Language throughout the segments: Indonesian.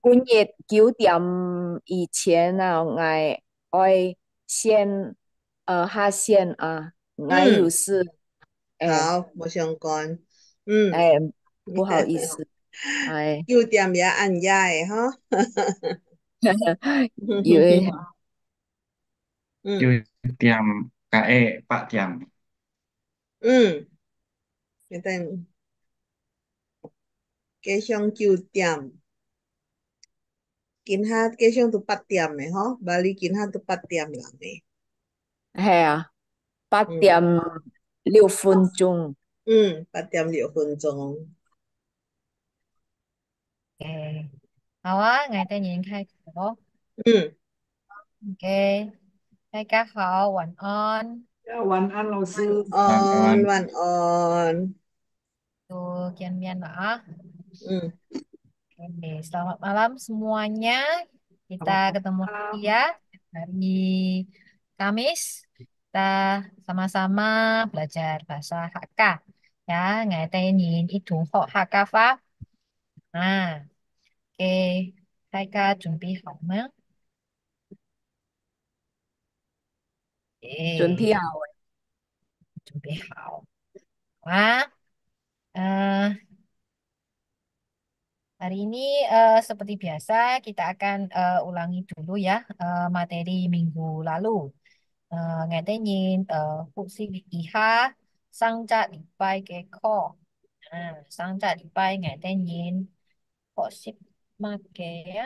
半夜九点以前啊，我会先呃哈先啊，我有事。好，我想讲，嗯，哎，不好意思，哎，九点也按压诶，哈，有，九点加诶八点，嗯，现在加上九点。kinh kinhat ke siyang tupatiam eh, ho? Bali kinh kinhat tupatiam lang eh. Hè, ah, patiam mm. liu phân chung. Ừ, mm, patiam liu phân chung. Ok. 好啊，我哋已經開始咯。嗯。OK，大家好，晚安。晚安，老师。晚安，晚安。都見面啦啊。嗯。ok, an, an, an, an, lão sư, kiên miên Oke, selamat malam semuanya. Kita ketemu lagi ya hari Kamis. Kita sama-sama belajar bahasa Hakka. Ya, ngaitainin itu kok Hakka fa. Nah, oke. Hai Kak, jumpi hao me. Oke, Wah, eh, Hari ini uh, seperti biasa kita akan uh, ulangi dulu ya uh, materi minggu lalu. Uh, ngetenin eh, fuksi iha sangca dipai geko. Nah, sangca dipai ngetenin kosip make ya.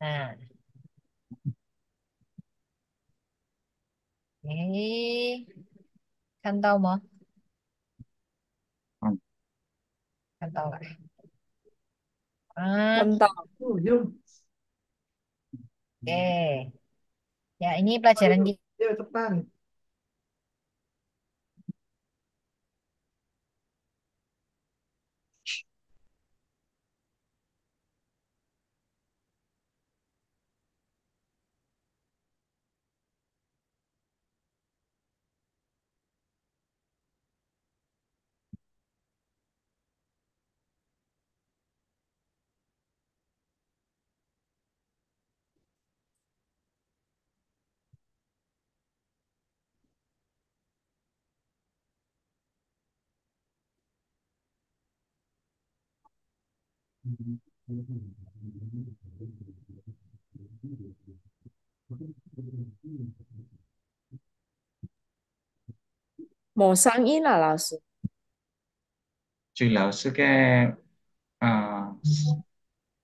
Nah, 에이, kan hmm. kan kan oh, iya. Ya, ini pelajaran kita. Ya, một sáng ý là lão lão sư cái à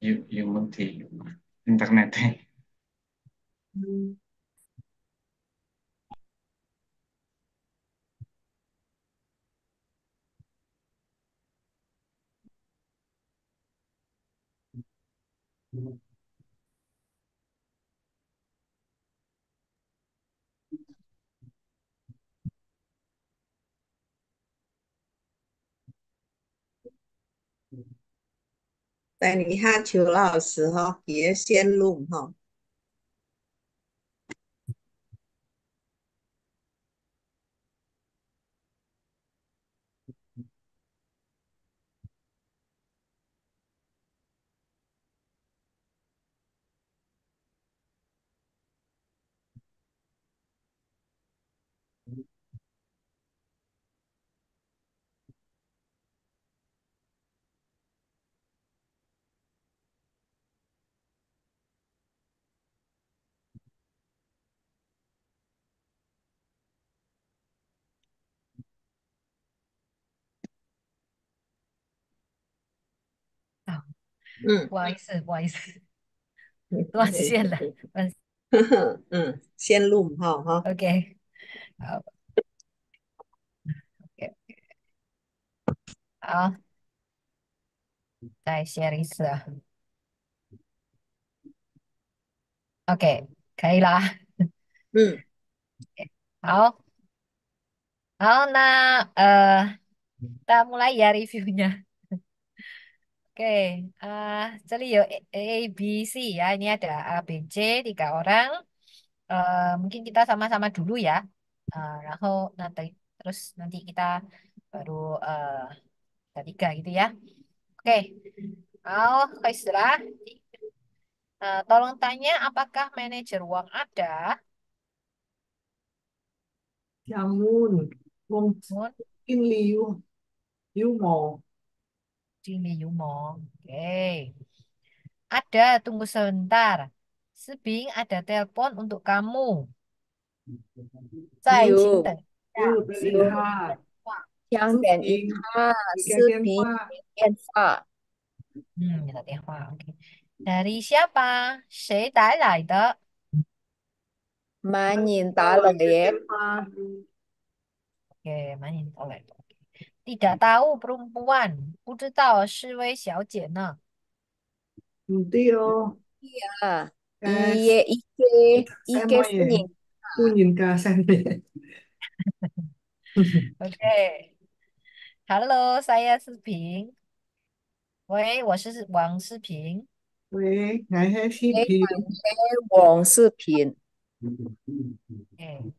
dùng dùng thì internet này ừ. 等一下邱老师哈别先弄哈嗯，不好意思，不好意思，断线了，嗯，先录哈，哈，OK，好，OK，好，再试一次，OK，可以啦，嗯，好，好，那呃，我们来呀，review，它。Oke, uh, eh, jadi A, B, C ya. Ini ada A, B, C tiga orang. Uh, mungkin kita sama-sama dulu ya. Eh, nanti terus nanti kita baru uh, tiga gitu ya. Oke, Al Khaisrah, tolong tanya apakah manajer uang ada? Yamun, mungkin In liu, liu mau mong, Oke. Ada, tunggu sebentar. Sebing ada telepon untuk kamu. Zai Cinta. Ya, Yang dan Iha, Sebing, Hmm, ada telepon. Oke. Dari siapa? Sei dai lai de? Ma Oke, Manin yin tidak tahu perempuan. Bu tahu si Wei Xiao Jie ne. Ndio. Iya. Kas- Iye Ike saya Ike mau ya. Funing. Punyin kasan ya. Oke. Halo, saya Siping. Wei, 我是王世平。喂，我係視喂，頻。Wong Sipin. Oke.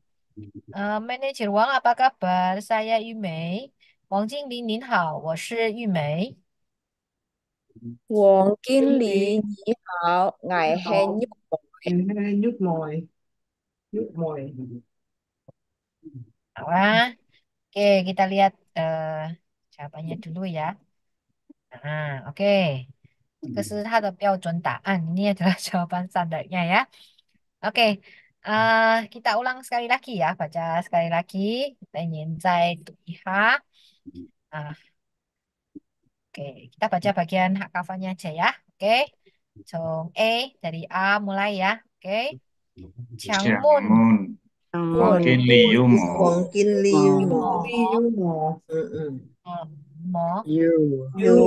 Eh, manajer Wang, apa kabar? Saya Yumei. 王经理您好，我是玉梅。黃經理你好，你危好，慶郁外，輕輕喐內，喐內。好 ah. Oke, kita lihat jawabannya dulu ya. Ah, oke. adalah jawaban standarnya ya. Oke, kita ulang sekali lagi ya, baca sekali lagi. Kita Nah, oke, kita baca bagian hak kafanya aja ya. Oke. Jong E dari A mulai ya. Oke. Changmun. Mungkin mo. Mungkin liyumo. Liyumo. Mo. Yu. Yu.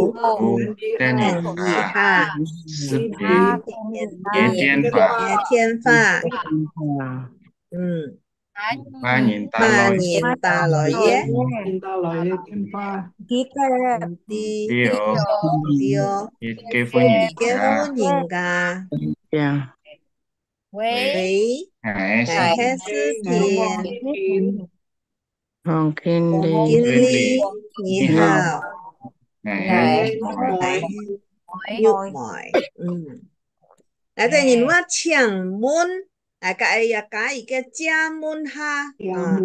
Dan Ha. Sepi. Ye tian fa. Ye tian fa. Hoa nhìn ta lòi nhìn ta lòi yé. Nhìn ta lòi yé thiên pha. Đi ca đi đi ô đi ô. Kế phu nhìn ca. Kế phu nhìn ca. Yeah. Vậy. Hãy hết sức thiền. Hồng kiên đi. Kiên đi. Nhị hào. Ngày nhục mỏi. Ừ. Đã nhìn quá chẳng muốn. 来个哎呀，加一个加满下啊，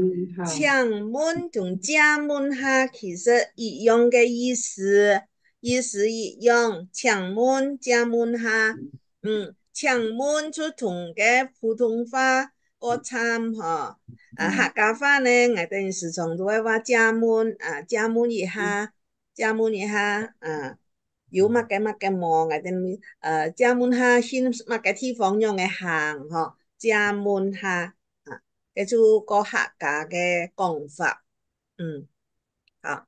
抢满同加满下其实一样嘅意思，意思一样，抢满加满下，嗯，抢满出同嘅普通话我参嗬，啊客家话咧，我哋时常都會話加滿啊，加滿一下，加滿一下啊。有乜嘅乜嘅望嘅，定誒，專門下先乜嘅地方樣嘅行嗬。蒸门虾，啊，佢做个客家嘅讲法，嗯，啊，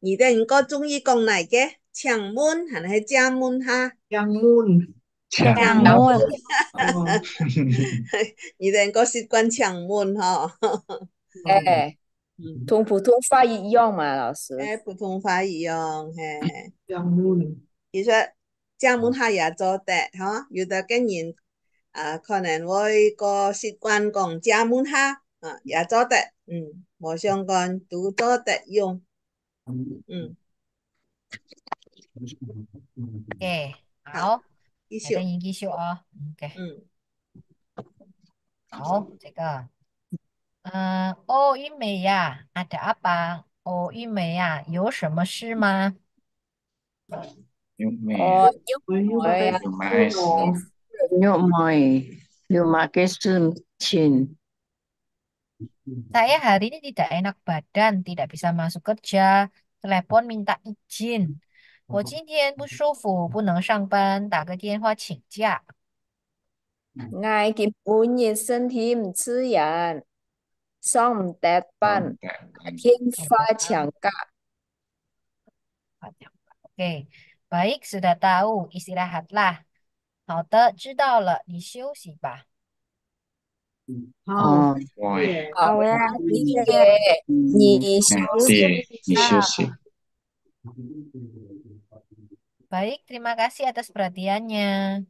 你家唔個中意講嚟嘅長门係咪家门蝦？長门，長门，你而家個時講長門嗬，誒，同普通話一样嘛，老师，誒，普通話一样，係長 門。其實家门下也做得，嚇，有的經驗。啊，可能我一个习惯讲加门下，啊也做得，嗯，我相干都做得用，嗯，OK，好，再见，你继续哦，OK，嗯，好，这个，嗯，哦，玉梅呀，阿德阿爸，哦，玉梅呀，有什么事吗？玉梅，有有有有 Nyok Moy, lumake sunshin. Saya hari ini tidak enak badan, tidak bisa masuk kerja. Telepon minta izin. 我今天不舒服，不能上班，打个电话请假。挨杰本熱身添黐人，心唔疊崩，天花強隔。Oke, okay. baik sudah tahu, istirahatlah. 好的，知道了，你休息吧。嗯，好，好呀，经理，你休息，休息。嗯，好。谢谢。嗯，好。嗯，好。嗯，好。嗯，好。嗯，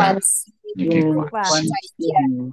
好。嗯，嗯，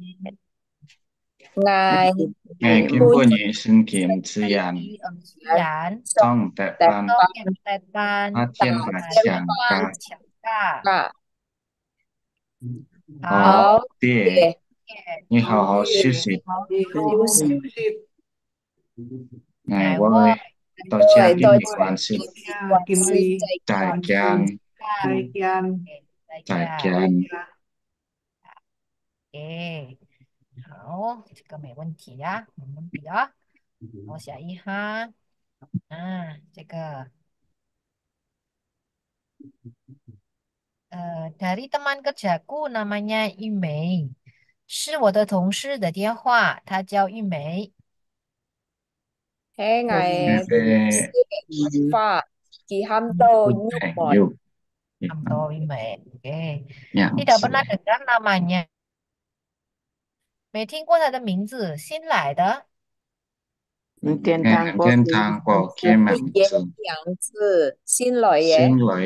ngài eh, kim bồ nhị sinh kiếm tư yàn song tệ ban hát thiên hòa chàng ca Ni hào hào sư sĩ. Ngài quân lê, tổ chá kim lý quán sư. Tài kian. Tài kian. Tài kian. 好，这个没问题呀、啊，没问题啊。我想一下，啊，这个，呃，dari teman kerjaku namanya Yumei，是我的同事的电话，她叫玉梅。Thế ngày Sifa chị Hamto Yumei. Hamto Yumei, oke. Okay. Ya, Tidak pernah dengar namanya. 没听过他的名字，新来的。天堂天堂果，天名字，新来人，新来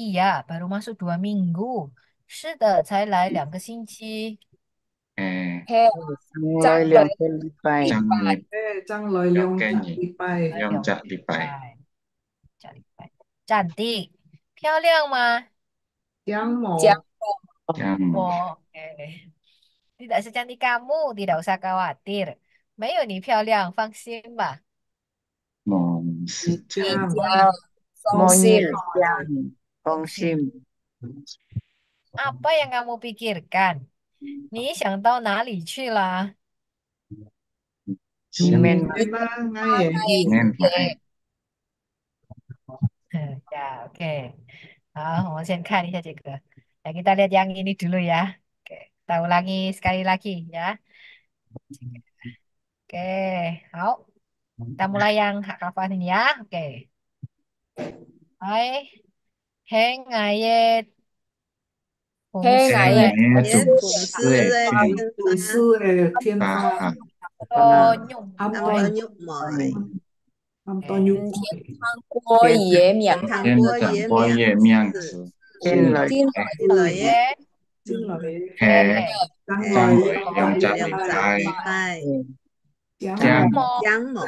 耶。呀，baru masuk dua minggu，是的，才来两个星期。哎，张来漂亮吗？oh Oke. Tidak secantik kamu, tidak usah khawatir. 没有你漂亮，放心吧。梦是家，你家放心 monyet yang ba. Apa yang kamu pikirkan? 你想到哪里去了？nemen Sim Emang ayah. men pakai 嗯，呀，OK，好，我们先看一下这个。Ya, kita lihat yang ini dulu ya. Oke, kita ulangi sekali lagi ya. oke kita mulai yang hak kapan ini ya. Oke. Hai, heng ayet. Heng ayet ayet ayet ayet ayet ayet ayet ayet heng heng heng heng heng heng heng heng ayet xin lời xin lời nhé xin lời hè con người dòng chặt tài giang giang mộ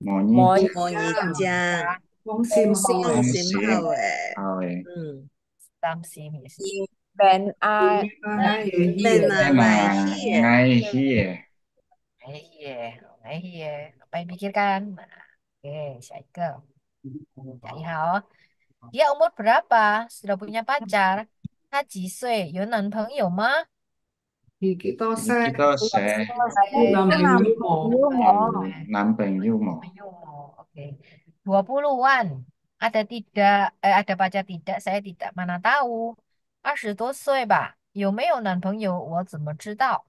mộ nhi mộ mộ nhi cha con xin con xin hầu ệ ừ tam xin xin ben a ben a ngay here ngay here ngay here baby kia can okay chạy cơ chạy hả Dia umur berapa? Sudah punya pacar? Dia 几岁？有男朋友吗？而幾多識？幾多識？男朋友冇，男朋友冇。Oke, dua puluhan. Ada tidak? Eh, ada pacar tidak? Saya tidak mana tahu. 二十多岁吧？有没有男朋友？我怎么知道？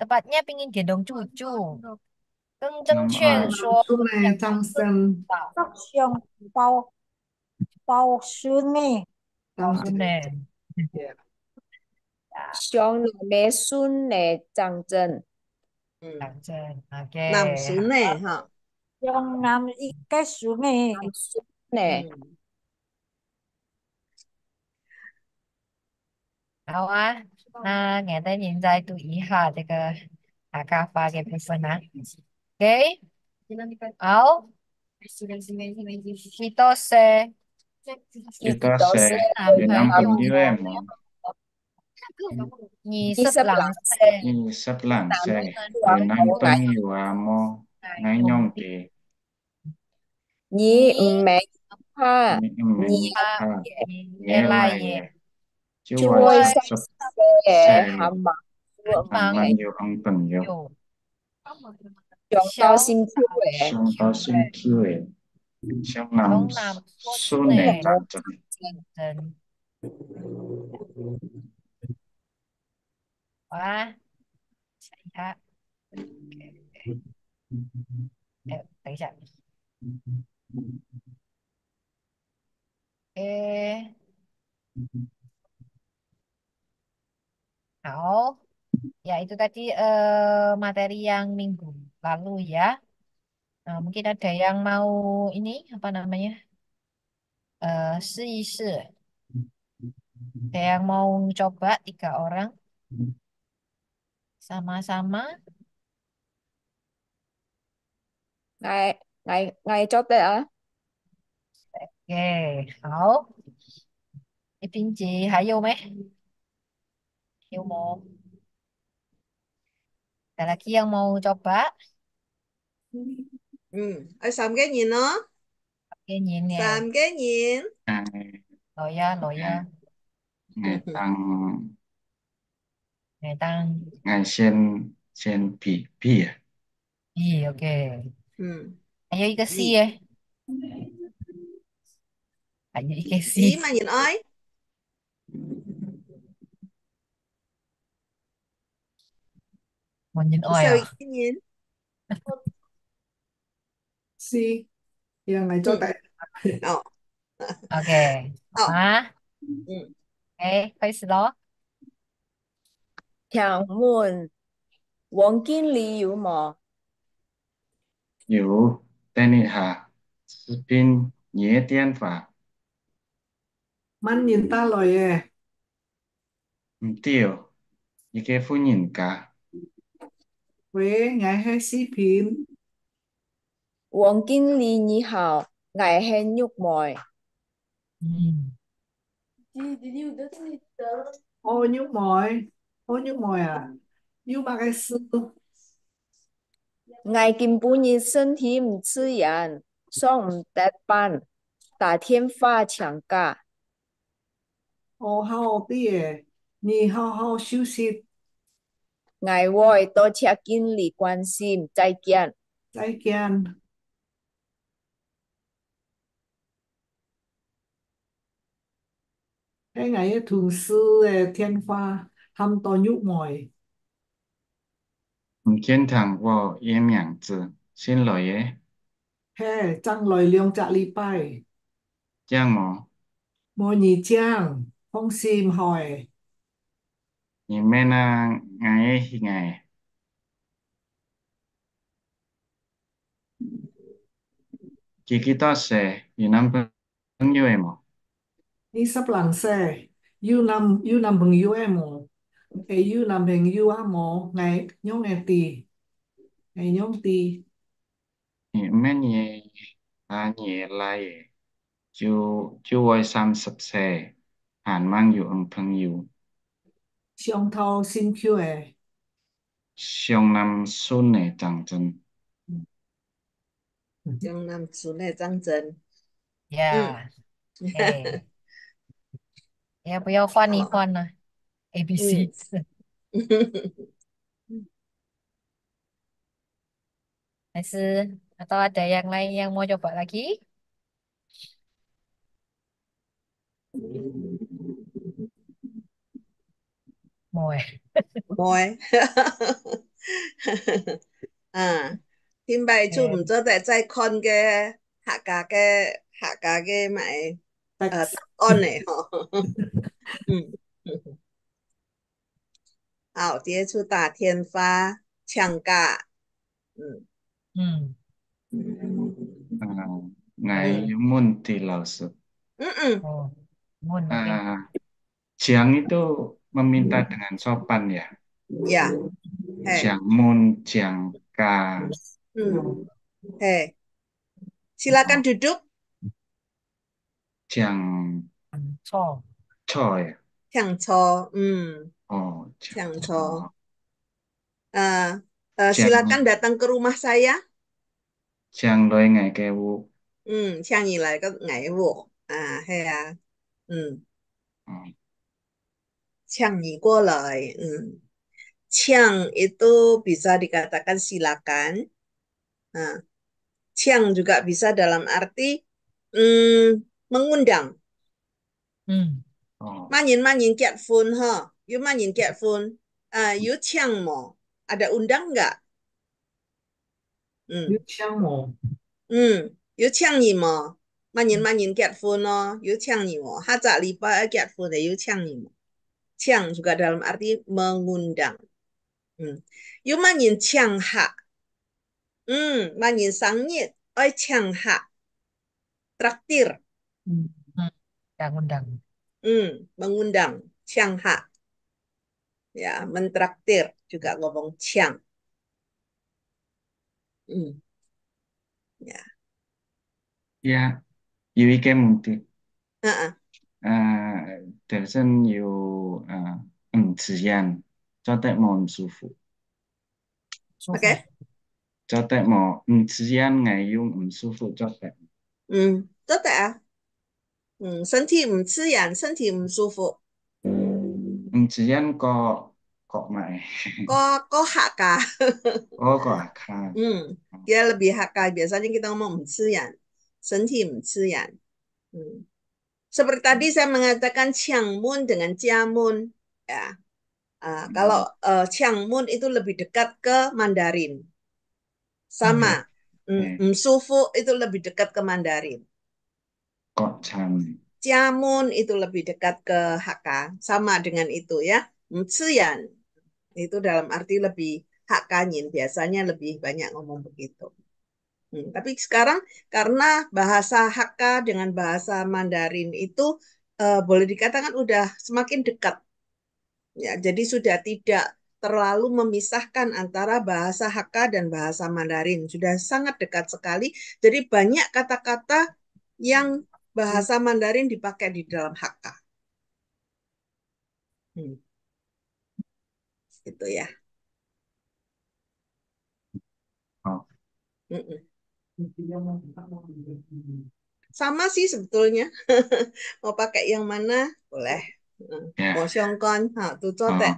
Tepatnya pingin gendong cucu. 更正确地说，想张生，想抱抱孙呢，抱孙呢，想咩孙呢？张真，张真，OK，男孙呢哈，想男一个孙呢，孙呢，好啊。那眼袋人再读一下这个大家发的部分啊。OK，好。Kita se. Kita se. Việt Nam cũng như em mà. Nhi sắp lặng se. Nhi sắp lặng se. Việt Nam tôi nhiều à mo. nhong kì. Nhi mẹ ha. Nhi ha. Nghe lại. Chúa sắp sẽ hàm mạng vượng mang ấy. Nhiều ông tần nhiều. Chúng ta xin chúa ấy. Chúng ta xin chúa ấy. Chúng ta xin chúa ấy. Quá. Chạy hạ. Đánh chạm. Ê. Oh, ya itu tadi eh, materi yang minggu lalu ya. Nah, mungkin ada yang mau ini apa namanya? Eh, si Ada yang mau coba tiga orang sama-sama. ngai ngai ah. Oke, cho tệ à Oke, 好，一边姐还有没？Ilmu. Ada lagi yang mau coba? Ừ, ở sầm cái nhìn nó. Cái nhìn nè. Sầm cái nhìn. À, Nội gia, nội gia. ngày ừ. tăng Ngày tăng. ngày sen sen Bì pi à Bì, ok. Ừ. Hay cái gì Gì? ấy. Hay cái gì. Gì mà nhìn ơi. Ừ. Monjen Oi Sao à? ingin? Si, yang này cho ừ. tại. Ờ. Ok. Ờ. Hả? Ừ. Ok, 开始咯。Chào mừng, Wong kinh Lý Hữu Mò. Dù tên này hả? Spin nhé tiên phả. Mắt nhìn ta lời à. Tiêu, như cái phụ nhìn cả. 喂，我係視頻，王經理你好，我係玉梅。嗯，我玉梅，我玉梅啊，有乜嘅事？我見半夜身體唔自然，上唔得班，打電話請假。我好啲嘢，你好好休息。ngài vui tôi sẽ kinh lý quan cái ngày thường sư à, thiên hoa hâm to nhũ mồi thiên thẳng vô yên nhàng tử xin lỗi ye he trăng lời liêng trả lý bài giang mò mò nhị giang phong sim hỏi Jimena ngày chỉ ngày Kikita sẽ thì năm bằng yêu em đi sắp lần xe yêu năm yêu năm bằng yêu em một cái yêu năm bằng yêu em một ngày nhớ ngày tì ngày nhớ tì Jimena nhẹ à nhẹ lại chú chú ơi xăm xe hàn mang yêu ông thân yêu 上头新出的。上南浔的战争。江南浔的战争。呀，哎，要不要换一换呢？A、B、C。还是，阿涛阿弟，还还还，要唔要再试？Mồi. Mồi. à, tin bài chú không cho tại tại con cái hạ cả cái hạ cả cái mày à, ờ, con này hả. Hảo, ừ. tiếp chú tả thiên pha, chẳng cả. Ừ. Ừ. À, ngày ừ. môn thì lão sư. Ừ ừ. Môn. À, chẳng itu meminta hmm. dengan sopan ya. Ya. Hey. Jangmun, jangka. Hmm. Hey. Silakan duduk. Jang. Choy. Co ya. Jang cho. Hmm. Oh, jang, cho. co. Uh, uh, silakan datang ke rumah saya. Jang loi ngai ke wu. Hmm, jang yi lai ke ngai wu. Ah, hey ya. Hmm. Hmm. Chang ni guo lai. Chang itu bisa dikatakan silakan. Chang nah, juga bisa dalam arti um, mengundang. Manin manin kiat fun ha. Yu manin kiat fun. Ah, yu ciang mo. Ada undang enggak? Yu chang mo. Hmm, yu chang ni mo. Manin manin kiat fun no. ciang chang ni mo. Ha zha li ba kiat fun de yu chang ni mo. Chiang juga dalam arti mengundang. Hmm. Yu man manyin ciang ha. Hmm, manyin sangit. Oi chiang ha. Traktir. Hmm, yang undang. Hmm, mengundang. chiang ha. Ya, mentraktir juga ngomong chiang, Ya. Ya, Yui ke mungkin. 本身要誒唔時間做得我唔舒服。OK。做得我唔時間我要唔舒服做得。嗯，做得啊。嗯，身體唔自然，身體唔舒服。唔時間個個咪。個個客家。嗰個客家。嗯，dia lebih hak biasanya kita ngomong 唔自然，身體唔自然。嗯。Seperti tadi saya mengatakan Xiangmun dengan Jiamun. Ya. Uh, hmm. Kalau uh, eh, Xiangmun itu lebih dekat ke Mandarin. Sama. Hmm. itu lebih dekat ke Mandarin. Gocang. Oh, Jiamun itu lebih dekat ke Hakka. Sama dengan itu ya. Mcian. Itu dalam arti lebih Hakkanyin. Biasanya lebih banyak ngomong begitu. Hmm, tapi sekarang karena bahasa Hakka dengan bahasa Mandarin itu uh, boleh dikatakan udah semakin dekat. Ya, jadi sudah tidak terlalu memisahkan antara bahasa Hakka dan bahasa Mandarin. Sudah sangat dekat sekali. Jadi banyak kata-kata yang bahasa Mandarin dipakai di dalam Hakka. Hmm. Itu ya. Oh. Mm -mm. Sama sih sebetulnya. Mau pakai yang mana? Boleh. Yeah. Bổ sung con hả? Tôi cho tệ.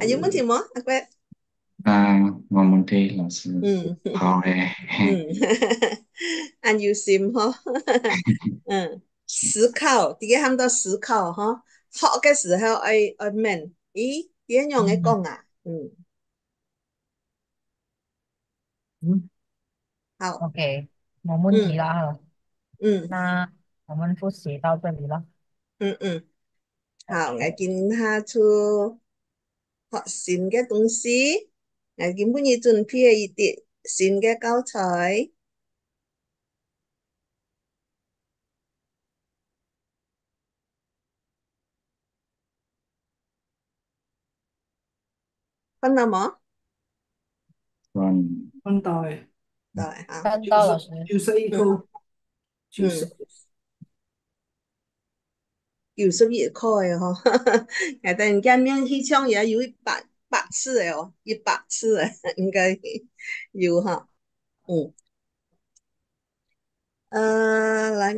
Anh muốn thì mó, anh quét. À, mà muốn thì là sự khó hè. Anh yêu sim ho, Ừ. Sử khảo, tí cái hàm đó sử khảo hả? học cái sử khảo ai ai mèn. Ý, tí cái nhỏ cái con à? 嗯嗯，好，OK，没问题了嗯，嗯，那我们复习到这里了。嗯嗯，好，我今下出学新嘅东西，我今不如准备一啲新嘅教材。分到吗？分分到对九十一九十，九十一的哈，去也有一百百次的哦，一百次应该有哈，嗯，呃，来，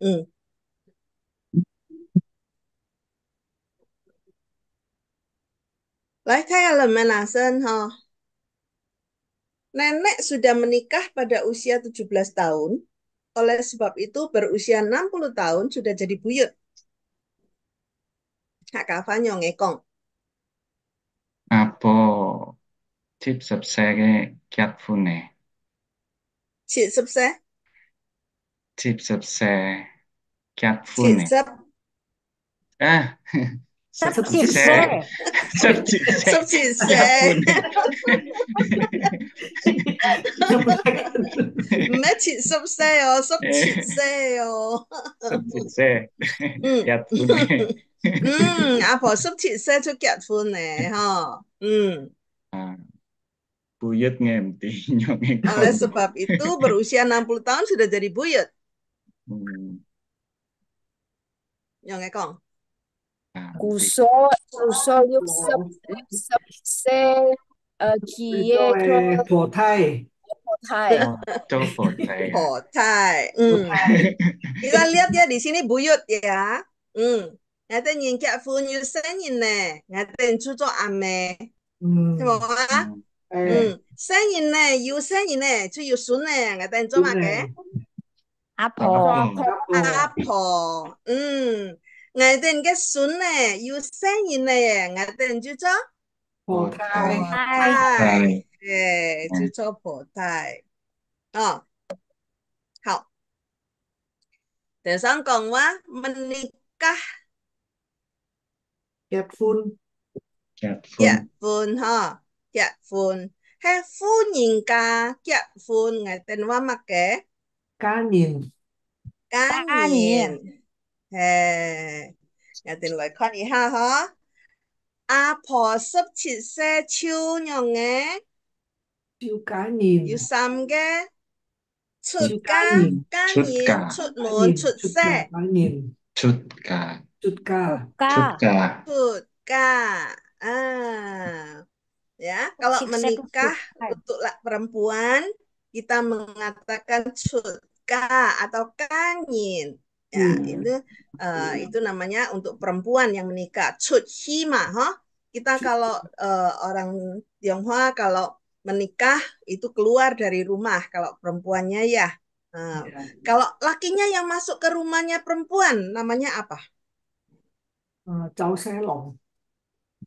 嗯。Lai Thailand menasen ha. Nenek sudah menikah pada usia 17 tahun. Oleh sebab itu berusia 60 tahun sudah jadi buyut. Hak kafanyo ngekong. Apo chip sebsege kiat fune. Chip sepse? Chip sepse kiat fune. Chip sep? Ah, sebab itu berusia 60 tahun sudah jadi buyut. Hmm. ekong. Cuso, cuso, yuxup, yuxup, se, kie, po thai. Potai. thai. Cok po thai. Po Kita lihat ya di sini buyut ya. Hmm. Ngaten yin kia fun yu sen yin ne. Ngaten cu ame. Hmm. Cuma Hmm. Eh. Sen ne, yu sen ne, cu yu sun ne. Ngaten cok ake. Apo. Apo. Apo. Hmm. ngài tên cái sún nè yêu xe nhìn này, à, ngài tên chú cho phổ thai thai chú cho phổ thai à, học để sáng còn quá mình đi cá kẹp phun kẹp phun kẹp phun ha kẹp phun hay phu nhìn cá kẹp phun ngài tên ว่ามาแก่ cá nhìn cá nhìn 嘿，我哋來看一下嗬。阿婆十七歲超娘嘅，要嫁人，要三嘅，出家，家人，出門，出世，出家，出家，出家，出家，啊。Ya, kalau menikah untuklah perempuan, kita mengatakan cutka atau kanyin. Ya, hmm. itu uh, itu namanya untuk perempuan yang menikah. ha huh? Kita kalau uh, orang Tionghoa kalau menikah itu keluar dari rumah kalau perempuannya ya. Uh, Kalau lakinya yang masuk ke rumahnya perempuan namanya apa? Cao Selong.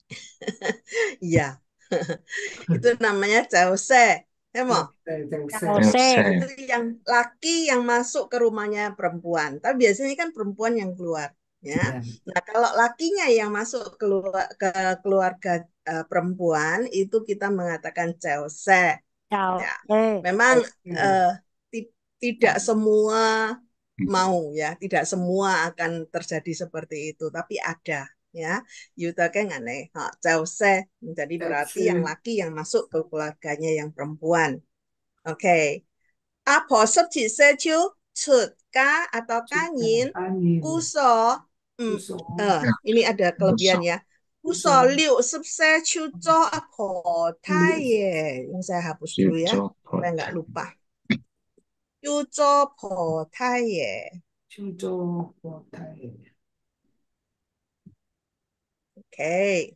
Iya. itu namanya Cao Se. Ya mau. Yang yang laki yang masuk ke rumahnya perempuan. Tapi biasanya kan perempuan yang keluar, ya. Iya. Nah, kalau lakinya yang masuk keluar ke keluarga uh, perempuan itu kita mengatakan cewse. Ya. Memang uh, tidak semua hmm. mau ya, tidak semua akan terjadi seperti itu, tapi ada ya yuta kengan nih ha se, jadi berarti yang laki yang masuk ke keluarganya yang perempuan oke apa sub ci se chu cut ka atau kanyin kuso ini ada kelebihan ya kuso liu sub se chu jo ako ye yang saya hapus dulu ya supaya nggak lupa chu jo po taye chu jo po OK，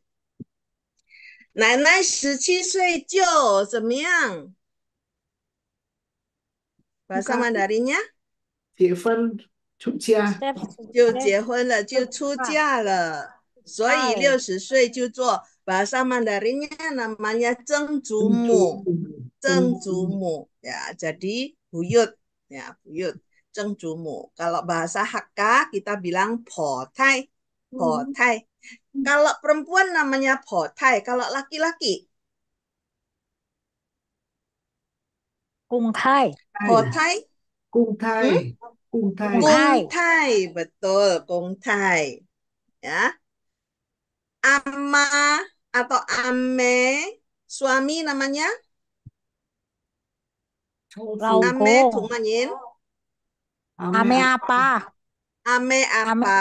奶奶十七岁就怎么样？bahasa Mandarinnya？结婚出家，就结婚了，就出嫁了，所以六十岁就做 bahasa Mandarinnya bahasa Hakka kita bilang potai, potai. Kalau perempuan namanya potai, kalau laki-laki Kung Thai. potai, Cung Thai. hmm? Cung Thai. Kung Thai. betul betul, kungtai. Ya. Ama atau ame, suami namanya Ame, Rau ame apa? Ame apa? ame apa?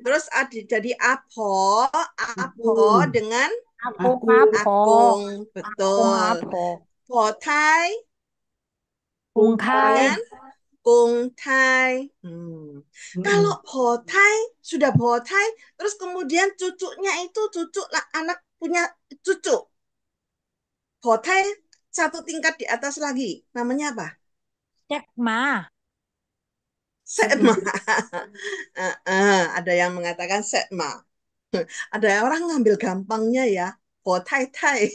Terus ada jadi apo, apo hmm. dengan apung. apung. betul. Aku, Potai, kungkai, kungtai. Hmm. Hmm. Kalau potai sudah potai, terus kemudian cucunya itu cucu lah anak punya cucu. Potai satu tingkat di atas lagi, namanya apa? ma. Setma. ada yang mengatakan setma. ada orang ngambil gampangnya ya. Po oh, tai tai.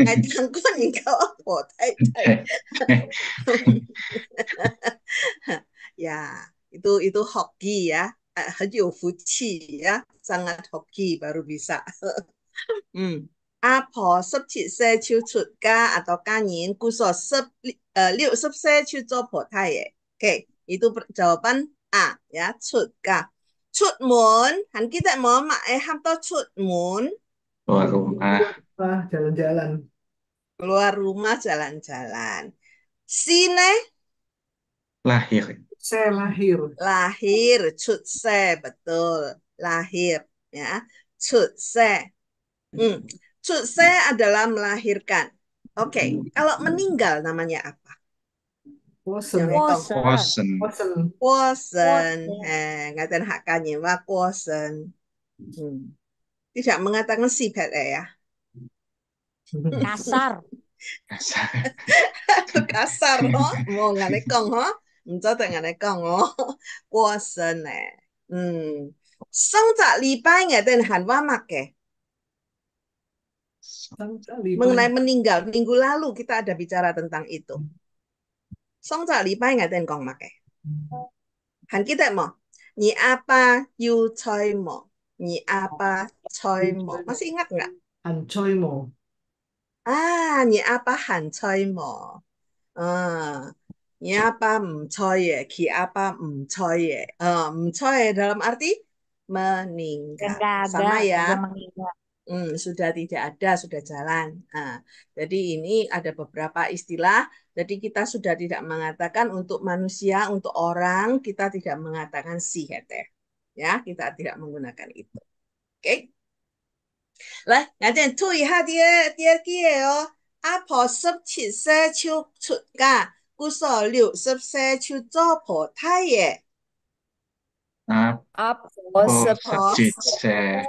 Ngài thằng con po tai tai. ya, itu itu hoki ya. Eh, Hajiu ya. Sangat hoki baru bisa. hmm. 阿婆十七歲就出家，阿到今年，據說十誒六十歲就做婆太爺。Oke, itu jawaban A ya, Cutga. Cutmun, kan kita mau ma eh hamto cutmun. Keluar rumah. Jalan-jalan. Keluar rumah jalan-jalan. Sine lahir. Se lahir. Lahir, se betul. Lahir ya. se. Hmm. se adalah melahirkan. Oke, okay. kalau meninggal namanya apa? Bosen ya kok bosen bosen bosen bosen eh ngaten hakanya hmm. tidak mengatakan sibet eh, ya kasar kasar kasar loh mau ngane kong ho mau tak ngane kong oh, oh. bosen eh hmm sang tak lipai ngaten han wa mak eh mengenai meninggal minggu lalu kita ada bicara tentang itu hmm. 上集礼拜我哋讲乜嘅？还记得冇？你阿爸要吹毛，你阿爸吹毛，我先呃啦。很吹毛。啊，你阿爸很吹毛。嗯，你阿爸唔吹嘢，佢阿爸唔吹嘢。嗯，唔吹嘢，喺咩意思？唔拧架，做咩嘢？Hmm, sudah tidak ada, sudah jalan. Nah, jadi ini ada beberapa istilah. Jadi kita sudah tidak mengatakan untuk manusia, untuk orang kita tidak mengatakan si hete. Ya, kita tidak menggunakan itu. Oke. Lah, nanti tu iha ya dia dia kie yo. Oh. Apa sub chi se chu chu ga. Gu so liu sub se chu zo po tai ye. Apóstol Sitse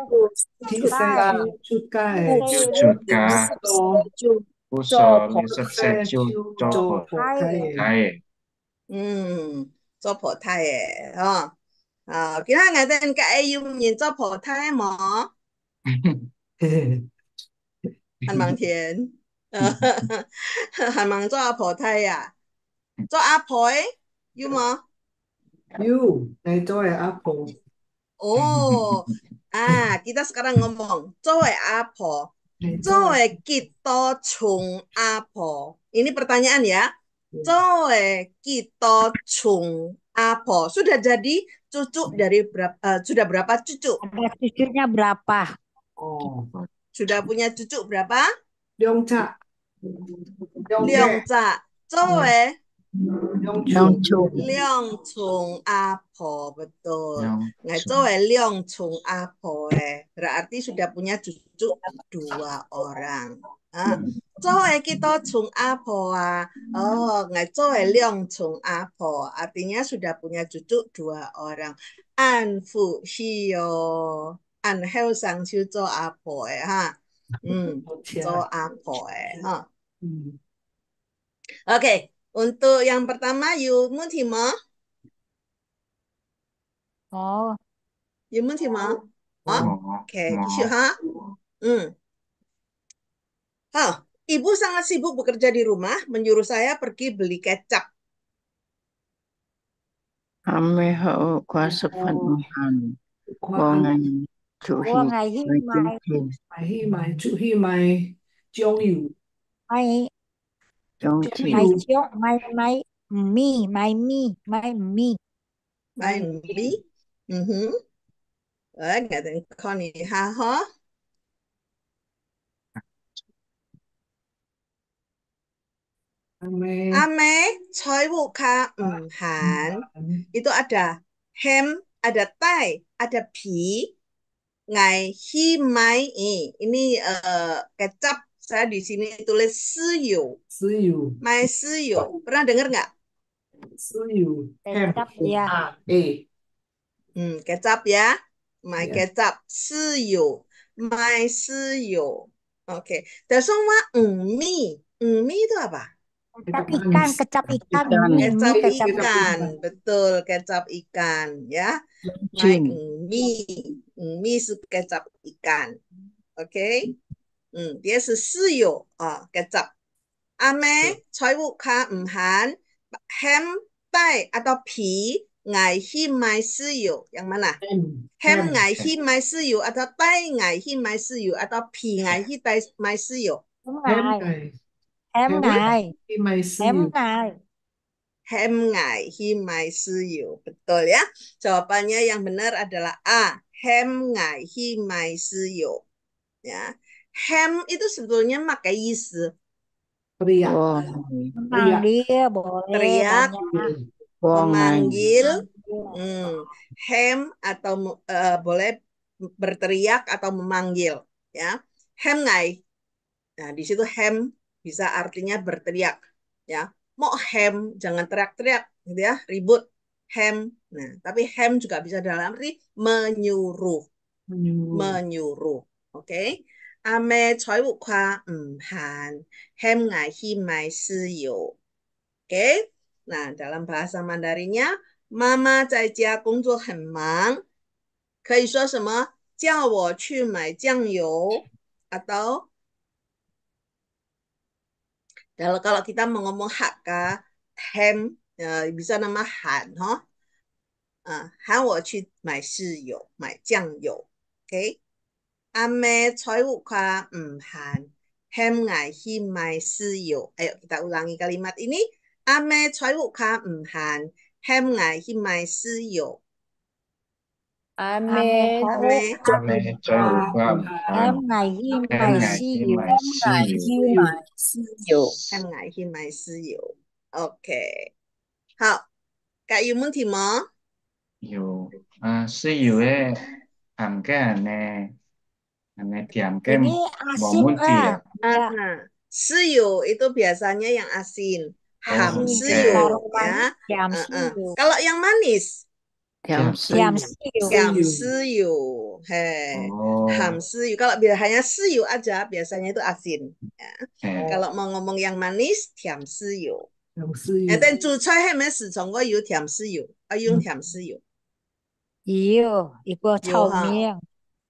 Yuchuka Uso Misapse Chu Cho Thai Cho Phổ Thai à kỹ năng ngày tên cái yêu nhìn cho Phổ Thai mà Hàn Mang Thiên Hàn Mang cho Phổ Thai à cho Apoi yêu mà You, nah itu ya apa? Oh, ah kita sekarang ngomong coy apa? Nah, ya kita cung apa? Ini pertanyaan ya. ya kita cung apa? Sudah jadi cucu dari berapa? Uh, eh, sudah berapa cucu? Ada cucunya berapa? Oh. Sudah punya cucu berapa? Liongca. Liongca. ya. Leongchung. Leongchung Apo, betul. Leongchung. Nah, itu eh Leongchung Apo, eh. berarti sudah punya cucu dua orang. Ah, Coe eh kita cung Apo, ah. oh, eh nggak Coe Leongchung Apo, artinya sudah punya cucu dua orang. An Fu Hio, An Heo Sang Xiu Coe Apo, eh, ha. Hmm, Coe Apo, eh, ha. Oke, okay. Untuk yang pertama, Yumun Hima. Oh. Yumun Hima. Oh, oke. Okay. ha? Hmm. Oh, ibu sangat sibuk bekerja di rumah, menyuruh saya pergi beli kecap. Ame ho kwa sepan han. Kwa ngai chu hi. Kwa ngai hi mai. Mai hi mai chu mai. d o n ไม่เชียวไม่ไม่มีไม่มีไม่มีไม่มีอือฮึเออยกั้นข้อนี้ฮะฮะอเมอเมช้อยบุค่ะอืมหันอีตัวอาจจะเฮมอาจจะไตอาจจะผีไงฮีไม่อีนี่เอ่อกระจับ saya di sini tulis siu. Siu. My siu. Pernah dengar nggak? Siu. Kecap ya. eh Hmm, kecap ya. My yeah. kecap. Siu. My siu. Oke. Okay. Terus semua umi. Umi itu apa? Kecap ikan, kecap ikan, kecap ikan, kecap ikan. betul kecap ikan ya. my umi. Umi sup kecap ikan, oke? Okay? 嗯，也是室友啊嘅集。阿妹財務卡唔限，喊拜阿到皮挨去買室友，有冇啦？喊挨去買室友，阿到拜挨去買室友，阿到皮挨去帶買室友。喊挨，喊挨。Hamngai, he my siu. Betul ya. Jawabannya yang benar adalah A. Hamngai, he my siu. Ya. ham itu sebetulnya pakai yeast. Teriak. Oh. Memanggil, iya, boleh. Teriak, memanggil, hmm, ham atau eh, boleh berteriak atau memanggil, ya. Ham ngai. Nah, di situ ham bisa artinya berteriak, ya. Mau ham, jangan teriak-teriak, gitu ya, ribut. Ham. Nah, tapi ham juga bisa dalam arti menyuruh. Menyuruh. Menyuruh. Oke. Okay? 阿妹彩活跨唔行，hem ngai himai siu。Okay? Nah, dalam bahasa Mandarinnya, Mama 在家工作很忙，可以说什么？叫我去买酱油，atau kalau kalau kita mau ngomong hakka ham, uh, bisa nama han, ha, uh, han 我去买室友买酱油，okay? 阿妹财务卡唔限，欠外欠买私有。哎呦，kita ulangi k a l 卡唔限，欠外欠买私有。阿妹，阿妹，阿妹財務卡唔限，欠挨欠買私有，欠挨欠买私有，欠挨欠买私有。OK，好，噶有问题嗎？有，啊，私有嘅，含嘅係咩？Nenek diamkan Ini asin lah. Ya? Nah, siu itu biasanya yang asin. Oh, ham oh, siu ya. Kalau yang manis Ham siu. Ham siu. he. Oh. Ham siu. Kalau biasanya siu aja biasanya itu asin. Ya. Kalau mau ngomong yang manis, ham siu. ham siu. Eh, dan 煮菜係咪始終我要甜豉油，我用甜豉油。有，一個炒麵。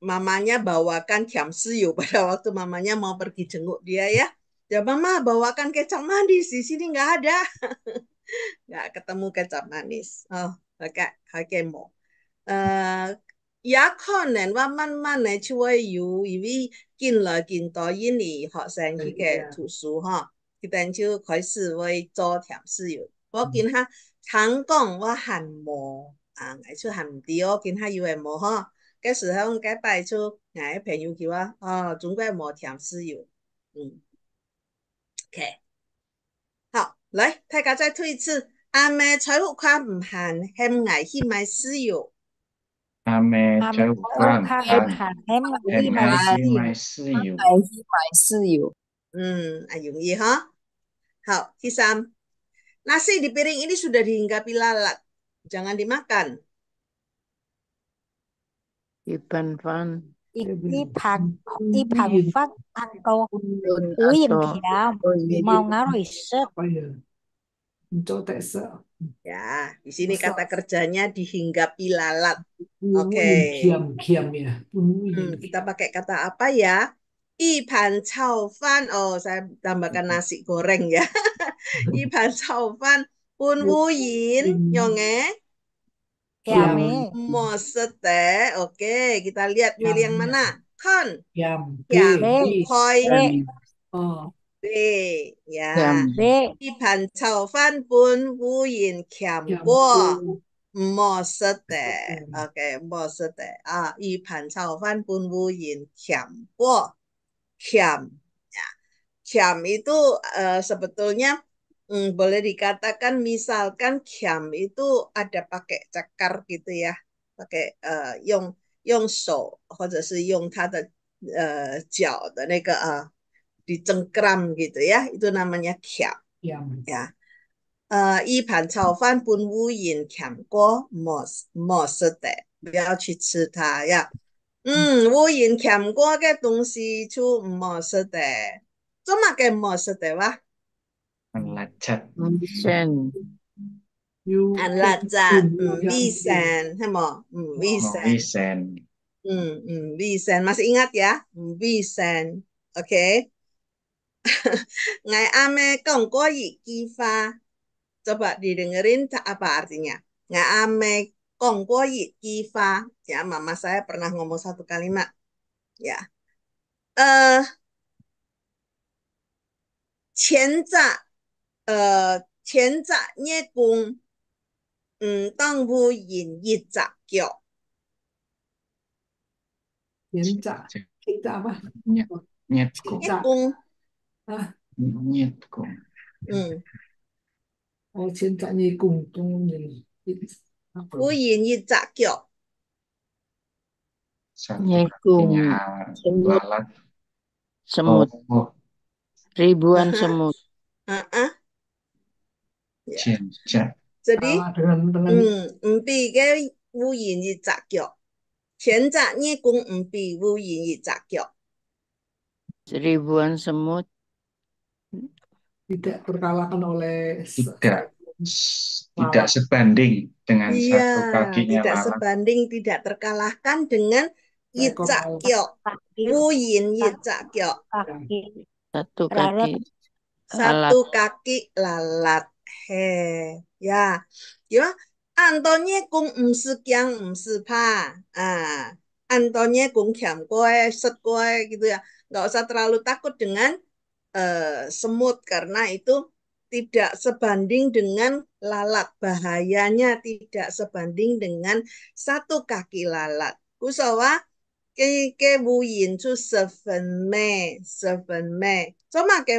mamanya bawakan jam siu pada waktu mamanya mau pergi jenguk dia ya. Ya mama bawakan kecap manis di sini nggak ada. nggak ketemu kecap manis. Oh, oke, oke mo. Eh, ya konen wa man man ne chua yu ini gin le gin to ke iya. tusu ha. Kita yang koi si wei zho tiam si yu. Wo hmm. gin ha wa han mo. Ah, ngay chu han di o ha yu e mo ha. 这时候我该摆出挨朋友叫啊，哦，总归莫抢石油。嗯，OK，好，来，大家再吐一次。阿弥财库宽唔限，很矮去买石油。阿弥财库宽唔限，很矮去买石油。嗯，啊，容易哈。好，第三，那些的这已经已经被拉了，不要吃。Iban van. Iki pag van, angko uyim ya? ya mau ngaruh isep. Ya? ya, di sini kata kerjanya dihinggapi lalat. Oke. Okay. Kiam kiam ya. Hmm, kita pakai kata apa ya? Ipan cao fan. Oh, saya tambahkan nasi goreng ya. Ipan cao fan pun iya. wuyin, iya. Ya, Mose Mosete. Oke, kita lihat milih yang mana. Kon. Yam. Yam. Koi. Oh. B. Ya. B. Ipan cao fan pun wu yin kiam bo. Mosete. Oke, mosete. Ah, ipan cao fan pun wu yin kiam bo. Kiam. Ya. Kiam itu uh, sebetulnya hmm, boleh dikatakan misalkan kiam itu ada pakai cakar gitu ya pakai uh, yong yong so yong tada eh, jiao eh, dicengkram gitu ya itu namanya kiam yeah. ya uh, yi pan cao fan bun wu yin kiam mo mo se de Melacak. Lisan. You Melacak. Hemo. Lisan. Lisan. Hmm, hmm Masih ingat ya? Lisan. Oke. Ngai ame kong koi kifa. Coba didengerin apa artinya. Ngai ame kong koi kifa. Ya, mama saya pernah ngomong satu kalimat. Ya. Eh, uh, 呃前十日公唔當會演一集劇。前十幾集啊？日日公啊？日公嗯。我前十日公公演一會演一集劇。日公 semut semut ribuan semut. Uh -uh jadi, um, mpi ke wu yin yi zak gyo. Qian zak nye gung semut. Tidak terkalahkan oleh... Tidak. sebanding dengan iya, satu kakinya tidak sebanding, tidak terkalahkan dengan yizak gyo. Wu yin yizak Satu kaki. Satu kaki lalat. 嘿呀，有啊，按多嘢讲，唔是惊，唔是怕啊。按多嘢讲，强过，set 过 gitu ya. Nggak usah terlalu takut dengan uh, semut karena itu tidak sebanding dengan lalat. Bahayanya tidak sebanding dengan satu kaki lalat. Kusawa ke ke bù yên chú sơ phần mê, sơ phần mê. Cho mà cái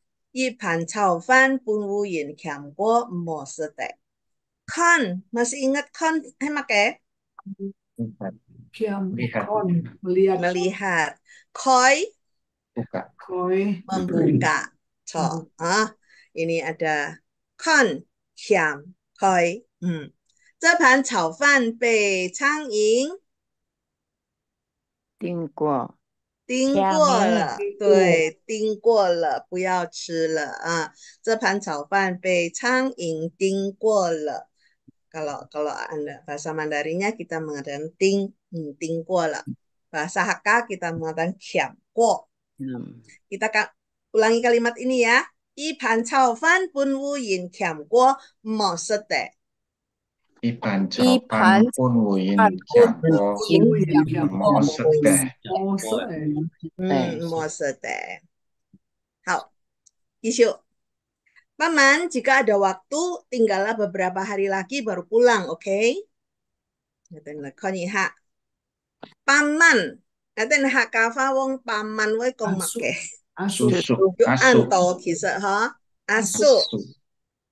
一盘炒饭，半乌盐强过莫舍得。看，莫是应该看，系乜嘅？嗯，看，看，看，了解，开，开，门，扑克，错啊。呢呢阿达看，看，开，嗯。这盘炒饭被苍蝇叮过。盯过了，对，盯过了，不要吃了啊！这盘炒饭被苍蝇叮过了。Kalau kalau anda bahasa Mandarinnya kita mengatakan ting, hmm, ting lah. Bahasa Hakka kita mengatakan kiam kuo. Hmm. Kita kan ulangi kalimat ini ya. 一盘炒饭本无人欠过，没事的。Paman, jika ada waktu, tinggallah beberapa hari lagi baru pulang, oke? Okay? Ngaten lekon ha. Paman, ngaten hak kafa wong paman wae kong make. Asu, asu, asu. kisah ha. Asu.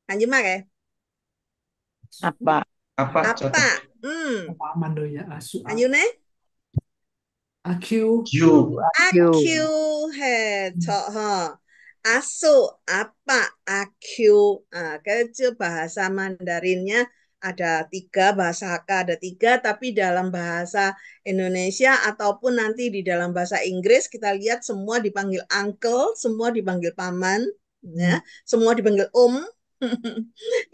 Lanjut mak Apa? Apa? Apa? Hmm. Paman asu, ya asu. Ah, Ayune? Aku. Aku. Aku he to ha. Asu apa aku? Ah, kecil bahasa Mandarinnya ada tiga bahasa Hakka ada tiga tapi dalam bahasa Indonesia ataupun nanti di dalam bahasa Inggris kita lihat semua dipanggil uncle semua dipanggil paman ya hmm. semua dipanggil om ya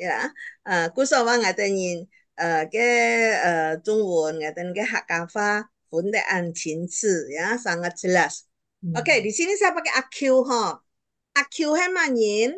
yeah. uh, kusawa ke uh, tungwon ke hakafa funde ya sangat jelas oke di sini saya pakai aq ha aq hemanyin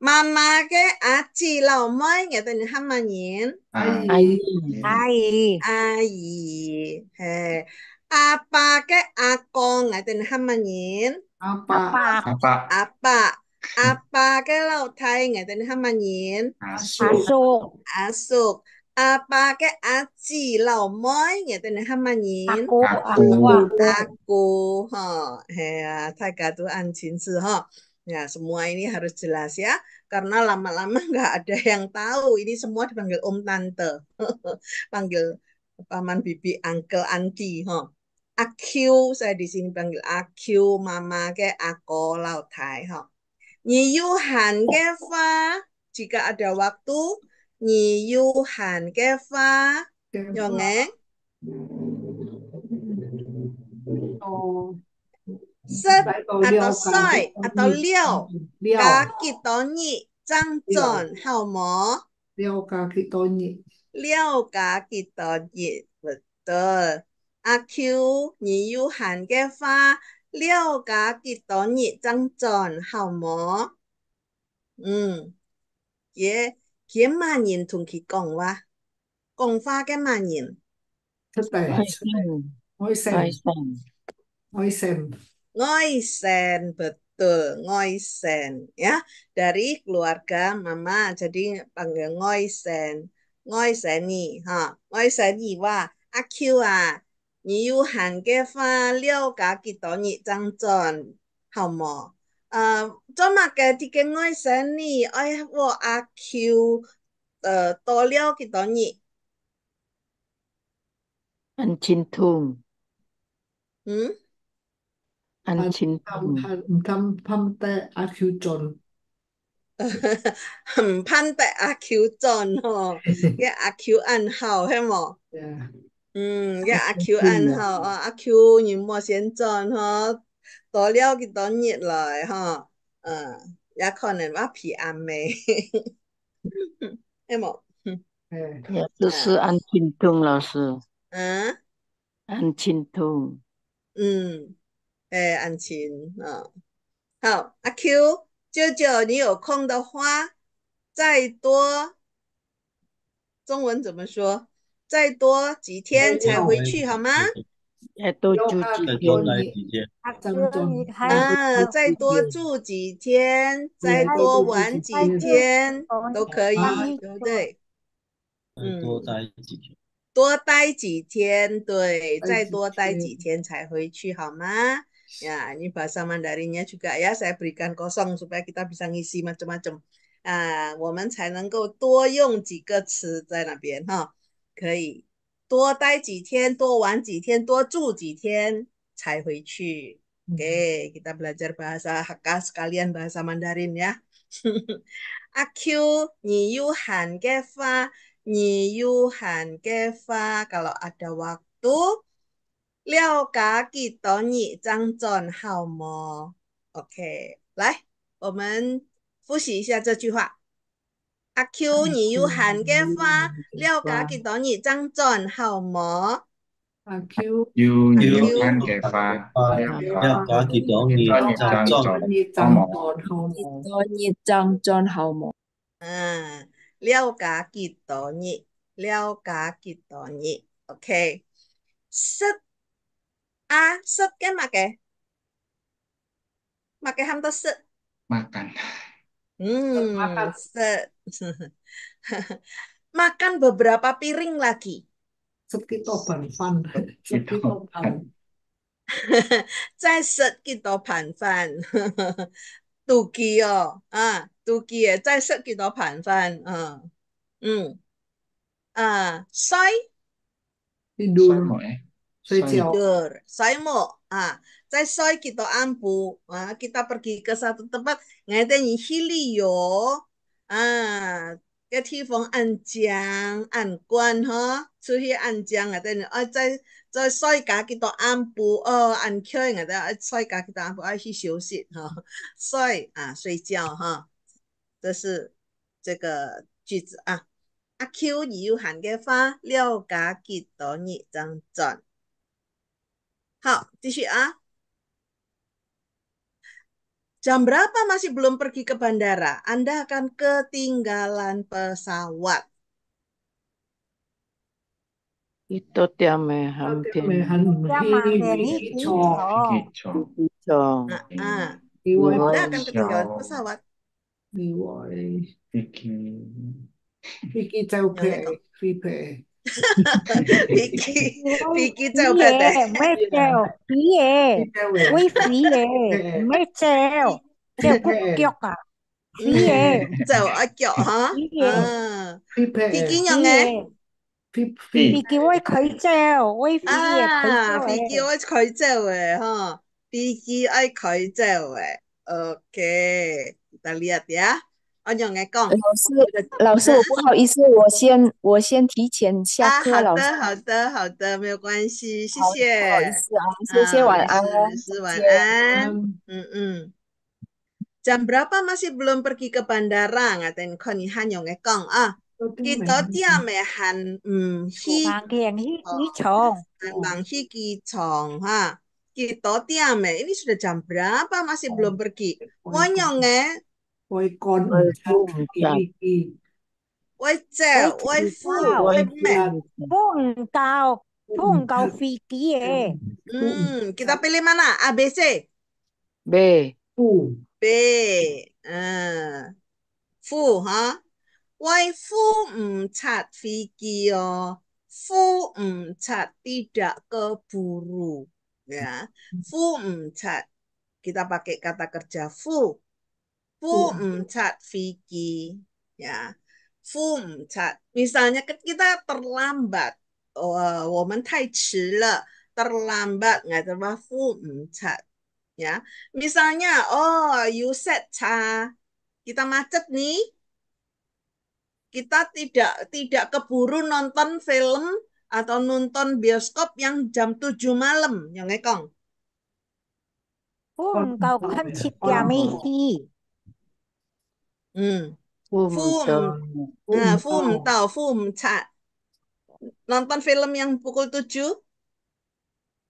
媽媽嘅阿姊老妹，我哋係乜嘢？阿姨，阿姨，阿姨，係阿爸嘅阿公，我哋係乜嘢？阿爸，阿爸，阿爸，阿爸嘅老弟，我哋係乜嘢？阿叔，阿叔，阿爸嘅阿姊老妹，我哋係乜嘢？阿姑，阿姑，阿姑，嗬，係啊，大家都按親字嗬。Ya, semua ini harus jelas ya, karena lama-lama nggak ada yang tahu. Ini semua dipanggil om tante, panggil eh, paman bibi, uncle, auntie. Huh. Aku saya di sini panggil aku, mama ke aku, lao tai. Huh. Nyiyuhan ke fa, jika ada waktu, nyiyuhan ke fa, nyongeng. 三啊到四啊到六，加几多二张准好么？六加几多二？六加几多二？不得。阿 Q，你有闲嘅话，六加几多二张准好么？嗯，嘅嘅慢人同佢講話，講話嘅慢人。出嚟，開心，開心，開心。Ngoisen, betul. Ngoisen, ya. Dari keluarga mama, jadi panggil Ngoisen. Ngoisen ni, ha. Ngoisen ni, wa. Aku, wa. Ni yu han ge fa liu ga ki to ni Hao mo. Uh, eh, zoma ge di ge ngoisen ni, ai wo aku, uh, eh, to liu ki to ni. chin tung. Hmm? 安全，唔敢喷低阿 Q 樽，唔喷低阿 Q 樽哦，啲阿 Q 暗号系冇，嗯，啲 阿 Q 暗号，阿阿 Q 用魔仙樽嗬，多料佢多日嚟嗬，啊，有可能挖皮暗眉，系冇，嗯，老师 安庆通老师，啊，安庆通，嗯。哎，安琪，嗯，好，阿 Q 舅舅，你有空的话，再多，中文怎么说？再多几天才回去好吗？多住几天，多几天，啊，再多住几天，再多玩几天都可以，对不对？嗯，多待几天，多待几天，对，再多待几天才回去好吗？Ya, ini bahasa Mandarinnya juga ya saya berikan kosong supaya kita bisa ngisi macam-macam. Ah, okay, kita belajar bahasa Hakka sekalian bahasa Mandarin ya. Aku yu han kefa, yu han kefa. Kalau ada waktu, 了解几多你张专好么？OK，来，我们复习一下这句话。阿 Q，你要喊嘅话，了解几多你张专好么？阿 Q，要要喊嘅话，了解几多你张专好么？嗯，了解几多你，了解几多你 o k 十。A set kan make? Make ham tuh set. Makan. Hmm, makan. Set. makan beberapa piring lagi. Sekitoban fan. Sekitoban. set pan, fan. yo Ah, Tukio. set pan fan. Ah. Hmm. Ah, soy. Tidur. Soy, 睡着，睡么啊？再睡几多安埔啊？kita pergi ke satu tempat, 那等于 c h i l y o ah, i a n g an i a n g a u a n 哈，出去安江啊等于啊再再睡几多安埔哦，安 Q 我，等于啊睡几多安不，爱去休息哈，睡啊睡觉哈，这是这个句子啊，阿 Q 你要喊个话，溜家几多日张转。jam berapa masih belum pergi ke bandara? Anda akan ketinggalan pesawat. Itu tiame hamteni. Anda akan ketinggalan pesawat. Iki. Iki jauh pe, Vicky, Vicky chào bạn nè. Mẹ chào, Vicky, quý Vicky, mẹ chào, chào quốc kiệt à. Vicky, chào ở chỗ hả? Vicky nhỏ nghe. Vicky ơi khởi chào, ơi Vicky khởi chào. Vicky ơi khởi chào à, ha. Vicky ơi khởi chào à. Ok, ta lihat ya. 我就来讲。老师，老师，我不好意思，我先我先提前下课。啊，好的，好的，好的，没有关系，谢谢。不好意思啊，谢谢，晚安，老师，晚安。嗯嗯。Jam berapa masih belum pergi ke bandara? Ngatain koni ihan yang ngekong ah. Kita dia mehan um hi. Bang chong. Bang hi ki chong ha. Kita dia me ini sudah jam berapa masih belum pergi? Wanyong eh fu kau 外幹唔出奇，外借外夫外咩？不夠，不夠 fikir eh. Hmm, kita pilih mana? A, B, C? B. Fu. B. Ah. Fu, ha? Wai fu empat mm, fikir. Fu empat mm, tidak keburu. Ya. Hmm. Fu empat. Mm, kita pakai kata kerja fu fu emcat fiki ya fu emcat misalnya kan kita terlambat Oh, woman tai le, terlambat nggak terlambat fu emcat ya misalnya oh you said cha kita macet nih kita tidak tidak keburu nonton film atau nonton bioskop yang jam 7 malam yang ngekong. Fum, kau kan cik yamihi. Hmm. Fum Nah, Fum tau Fum Cha. Nonton film yang pukul 7?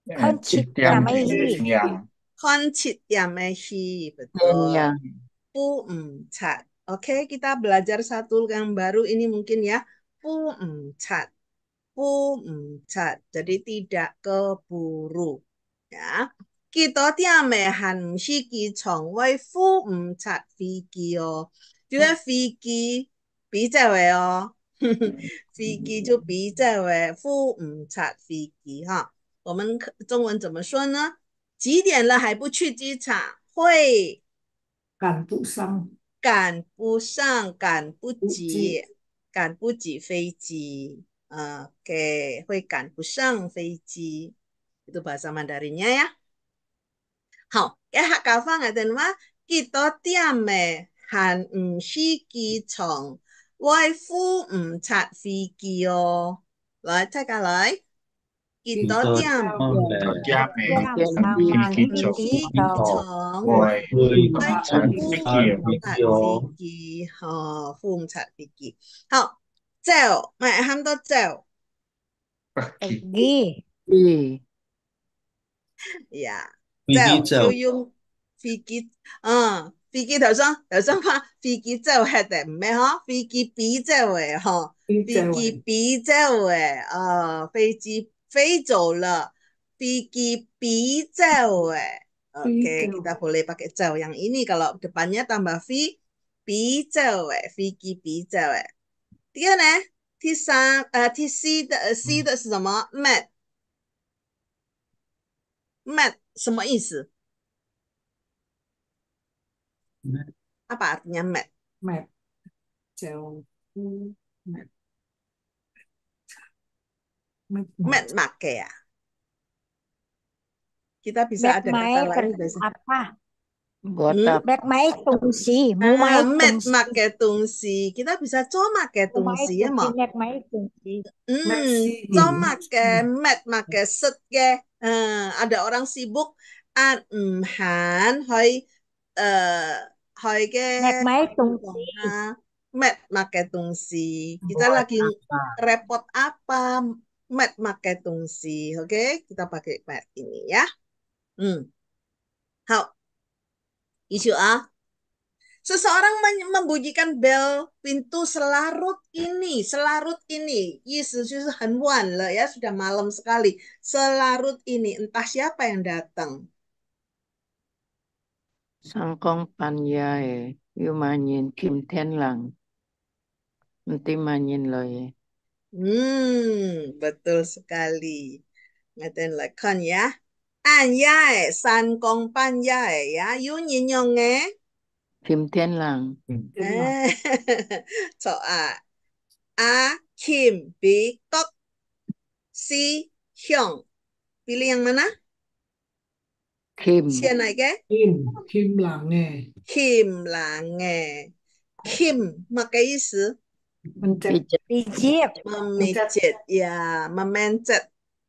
mehi, Yamehi. ya Yamehi, betul. Hmm, ya. Fum Cha. Oke, kita belajar satu yang baru ini mungkin ya. Fum Cha. Fum Cha. Jadi tidak keburu. Ya. Kita tiamehan shiki chong wai fum um chat video. 就飞机比这位哦，飞机 就比这位，富唔插飞机哈。我们中文怎么说呢？几点了还不去机场？会赶不上，赶不上，赶不及，赶不及飞机。嗯，给会赶不上飞机。都把什么带嚟呀？好，一下搞翻个电话，几多点没？含唔需机床，外敷唔擦飞机哦。来睇下，来见到点？唔啱？啱唔啱？唔啱唔啱？唔啱唔啱？唔啱唔啱？唔啱唔啱？唔啱唔啱？唔啱飞机头霜头霜話飞机走黑的，唔咩哈？飞机飞走诶，哈，飞机飞走诶，啊，飞机飞走了，飞机飞走诶。o k 我哋可以用 B 诶。飞机 B 就诶。第二呢，t 三，誒 T C 的 C 的是什 m 咩？咩？什么意思？Apa artinya met? Met. jauh met. Met, make ya. Kita bisa map ada kata lain. Apa? Gotap. back mai tungsi, mu ah, mai mek make tungsi. Kita bisa coba ke tungsi ya mau. back mai tungsi. Hmm, co make, mek make set ke. Ya. Ah, ada orang sibuk an ah, hmm, han hoi 誒係嘅 magmaik tungsi mat pakai tungsi kita lagi repot apa mat pakai oke kita pakai mat ini ya hmm 好 isu A Seseorang membunyikan bel pintu selarut ini, selarut ini. yes Yesus Hanwan lah ya, sudah malam sekali. Selarut ini, entah siapa yang datang. sang con panyai yêu mà nhìn kim thiên lang nanti manyin loye hmm betul sekali ngaten con, ya anyai san kong panyai ya yu nhìn nhong nghe kim thiên lang so a, a kim bi kok si hyong pilih yang mana Khiêm. Xiên này cái. Khiêm. Khiêm là nghề. Khiêm là nghề. Khiêm mà cái ý sư? Mình chết. Mình chết. Mình chết. Yeah, mình chết.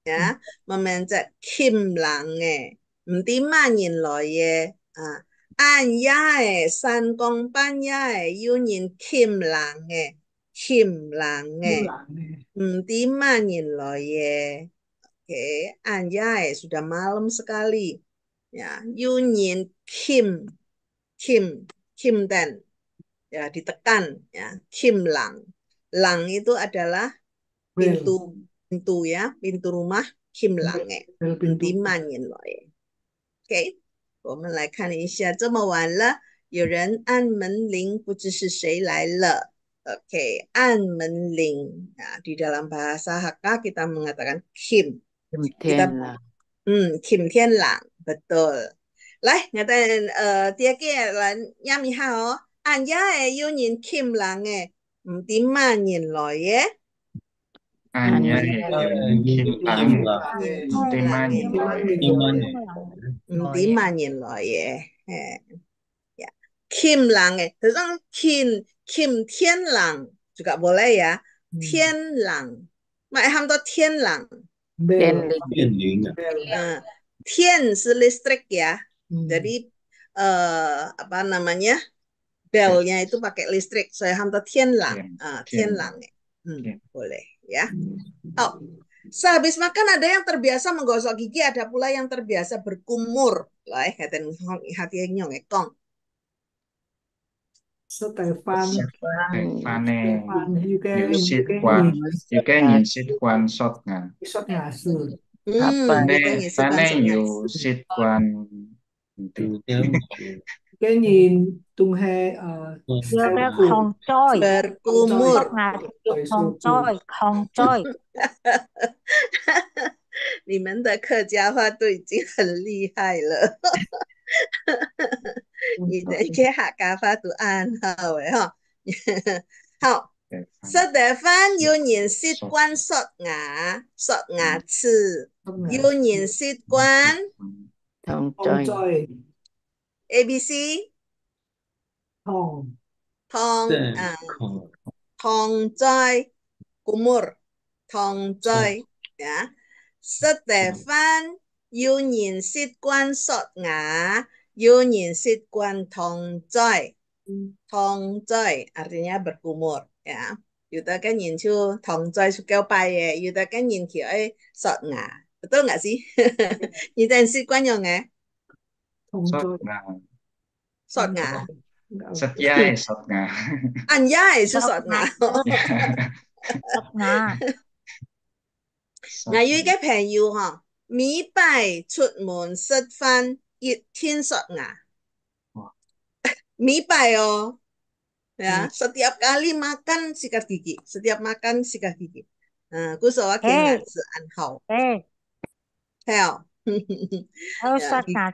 Yeah, mình chết. Khiêm là nghề. Mình đi mà nhìn lại ye. À, anh ya e san công ban ya e yêu nhìn khiêm là nghề. Khiêm là nghề. Mình đi mà nhìn lại ye. Okay, anh ya e sudah malam sekali. ya Union Kim Kim Kim Dan ya ditekan ya Kim Lang Lang itu adalah pintu pintu ya pintu rumah Kim Lang eh di dalam bahasa Hakka kita mengatakan Kim，kita, hmm Kim Tian Lang。betul. Lai, ngatain uh, eh, dia ke lan yam ha ho. An ya e eh, yu nin kim lang e. 唔點萬年來嘅。An ya e yu nin kim lang e Kim lang e. Thật ra kim kim thiên lang. Juga boleh ya. Hmm. Thiên lang. Mà eh, hàm đó thiên lang. Thiên linh. Thiên linh. Tian si listrik ya. Hmm. Jadi uh, apa namanya? belnya itu pakai listrik. Saya hantar Tian Lang. Uh, Lang. Ya. Hmm, iya. boleh ya. Hmm. Oh. Sehabis makan ada yang terbiasa menggosok gigi, ada pula yang terbiasa berkumur. Lah, hati hati nyong ekong. Eh, Stefan, Stefane, you can you sit one, you can you sit one shot kan? Shot ngasul. Mm, Apane, paneño, sitwan, cái nhìn tung he uh, không trôi berkumur không trôi không trôi 你们的客家话都已经很厉害了，你的客家话都安好诶哈，好。識得翻要認識關索牙，索牙齒，要認識關同嘴，A B C，同同啊，同嘴，kumur，同嘴啊，識得翻要認識關索牙，要認識關同嘴，同嘴 artinya berkumur。呀，有得跟人就同在出交拜嘅，有得跟人去愛刷牙，都牙齒，有陣時關用嘅。同在。刷牙。刷牙係刷牙。按牙係出刷牙。刷牙。我有一個朋友嗬，每拜出門食飯，熱天刷牙。哇！每拜哦。ya hmm. setiap kali makan sikat gigi setiap makan sikat gigi nah kusowa hey. kengatsu an hao hey. hell harus oh, ya,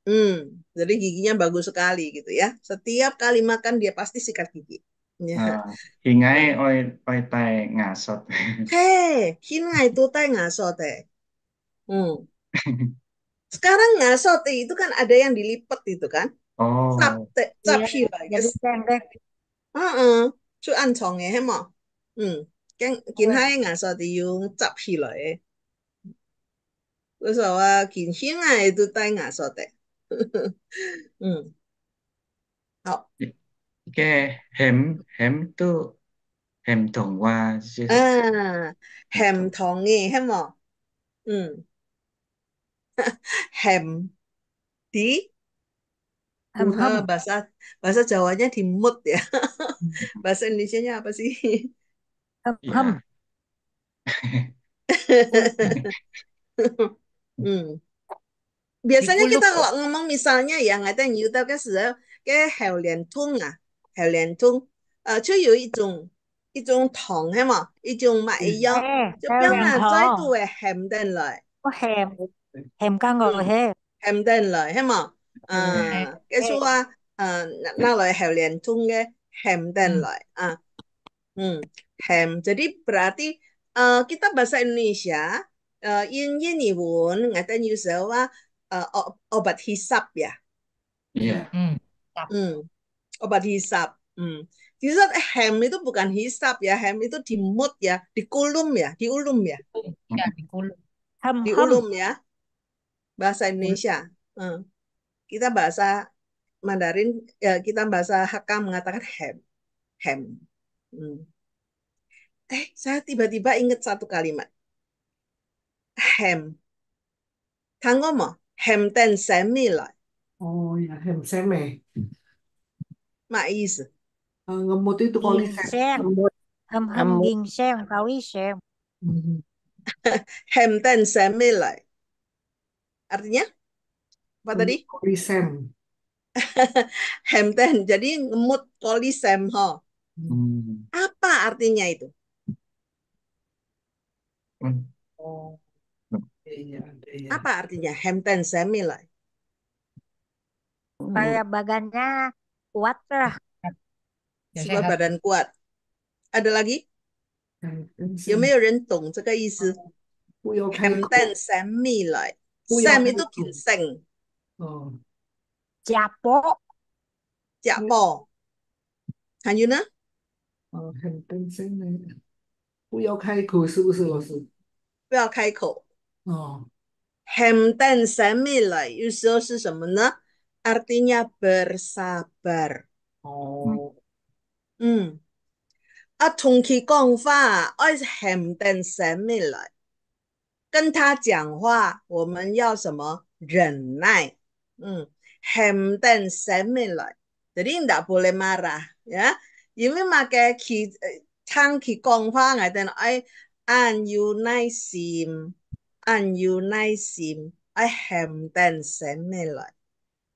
Hmm, jadi giginya bagus sekali gitu ya. Setiap kali makan dia pasti sikat gigi. Ya. Ah, hingai oi oi tai ngasot. Hei, hingai itu tai ngasot eh. Hmm. Sekarang ngasot eh, itu kan ada yang dilipet itu kan. 哦，集集票嚟嘅，聲咧，嗯嗯，最暗藏嘅係嘛，嗯，見見喺顏色就要集票嚟嘅，嗰時候啊，見顯係都帶顏色嘅，嗯，好，嘅鹹鹹都鹹同話，嗯，鹹同嘅係嘛，嗯，鹹啲。Hamham. bahasa bahasa Jawanya dimut ya. bahasa Indonesianya apa sih? Hamham. hmm. Biasanya kita kalau ngomong misalnya ya ngài đang yêu đâu cái sự cái hào liên thông à, hào liên thông, ờ, chứ ừ. có một 種一種糖係嘛，一種麻油，就變啦，再度係鹹定來，我鹹鹹加我係鹹定來係嘛。啊，耶穌話啊，拿來 hellion 中嘅 ham dan 來啊，嗯，ham jadi berarti uh, kita bahasa Indonesia uh, in Yeniwun ngatain user wa uh, obat hisap ya. Iya. Hmm. Obat hisap. Hmm. Hisap hem itu bukan hisap ya, hem itu dimut ya, dikulum ya, diulum ya. Iya, dikulum. diulum ya. Bahasa Indonesia. Hmm kita bahasa Mandarin ya kita bahasa Hakka mengatakan hem hem hmm. eh saya tiba-tiba ingat satu kalimat hem mo hem ten semi lah oh ya hem semi mak is eh, ngemut itu kalau sem hem hem ding sem kawi sem hmm. hem ten semi lah artinya apa tadi? Kolisem. Hemten. Jadi ngemut kolisem. Ho. Hmm. Apa artinya itu? Hmm. Iya, iya. Apa artinya Hemten Semilai? kayak badannya kuat lah. Ya, Sebab badan kuat. Ada lagi? 有没有人懂这个意思？Hemten Semilai. Sem itu ginseng. 哦，夹薄，夹薄，还有呢？哦，很担心的，不要开口，是不是老师？不要开口。哦，很担心米了，有时候是什么呢？artinya bersabar。哦，嗯，啊，同讲共发，哦，很担心米了，跟他讲话，我们要什么？忍耐。Hmm, Hemten semilai. Jadi tidak boleh marah ya. Ini makai ki tang ki gong fa ngai dan ai an yu nai sim an yu nai sim ai hemten semilai.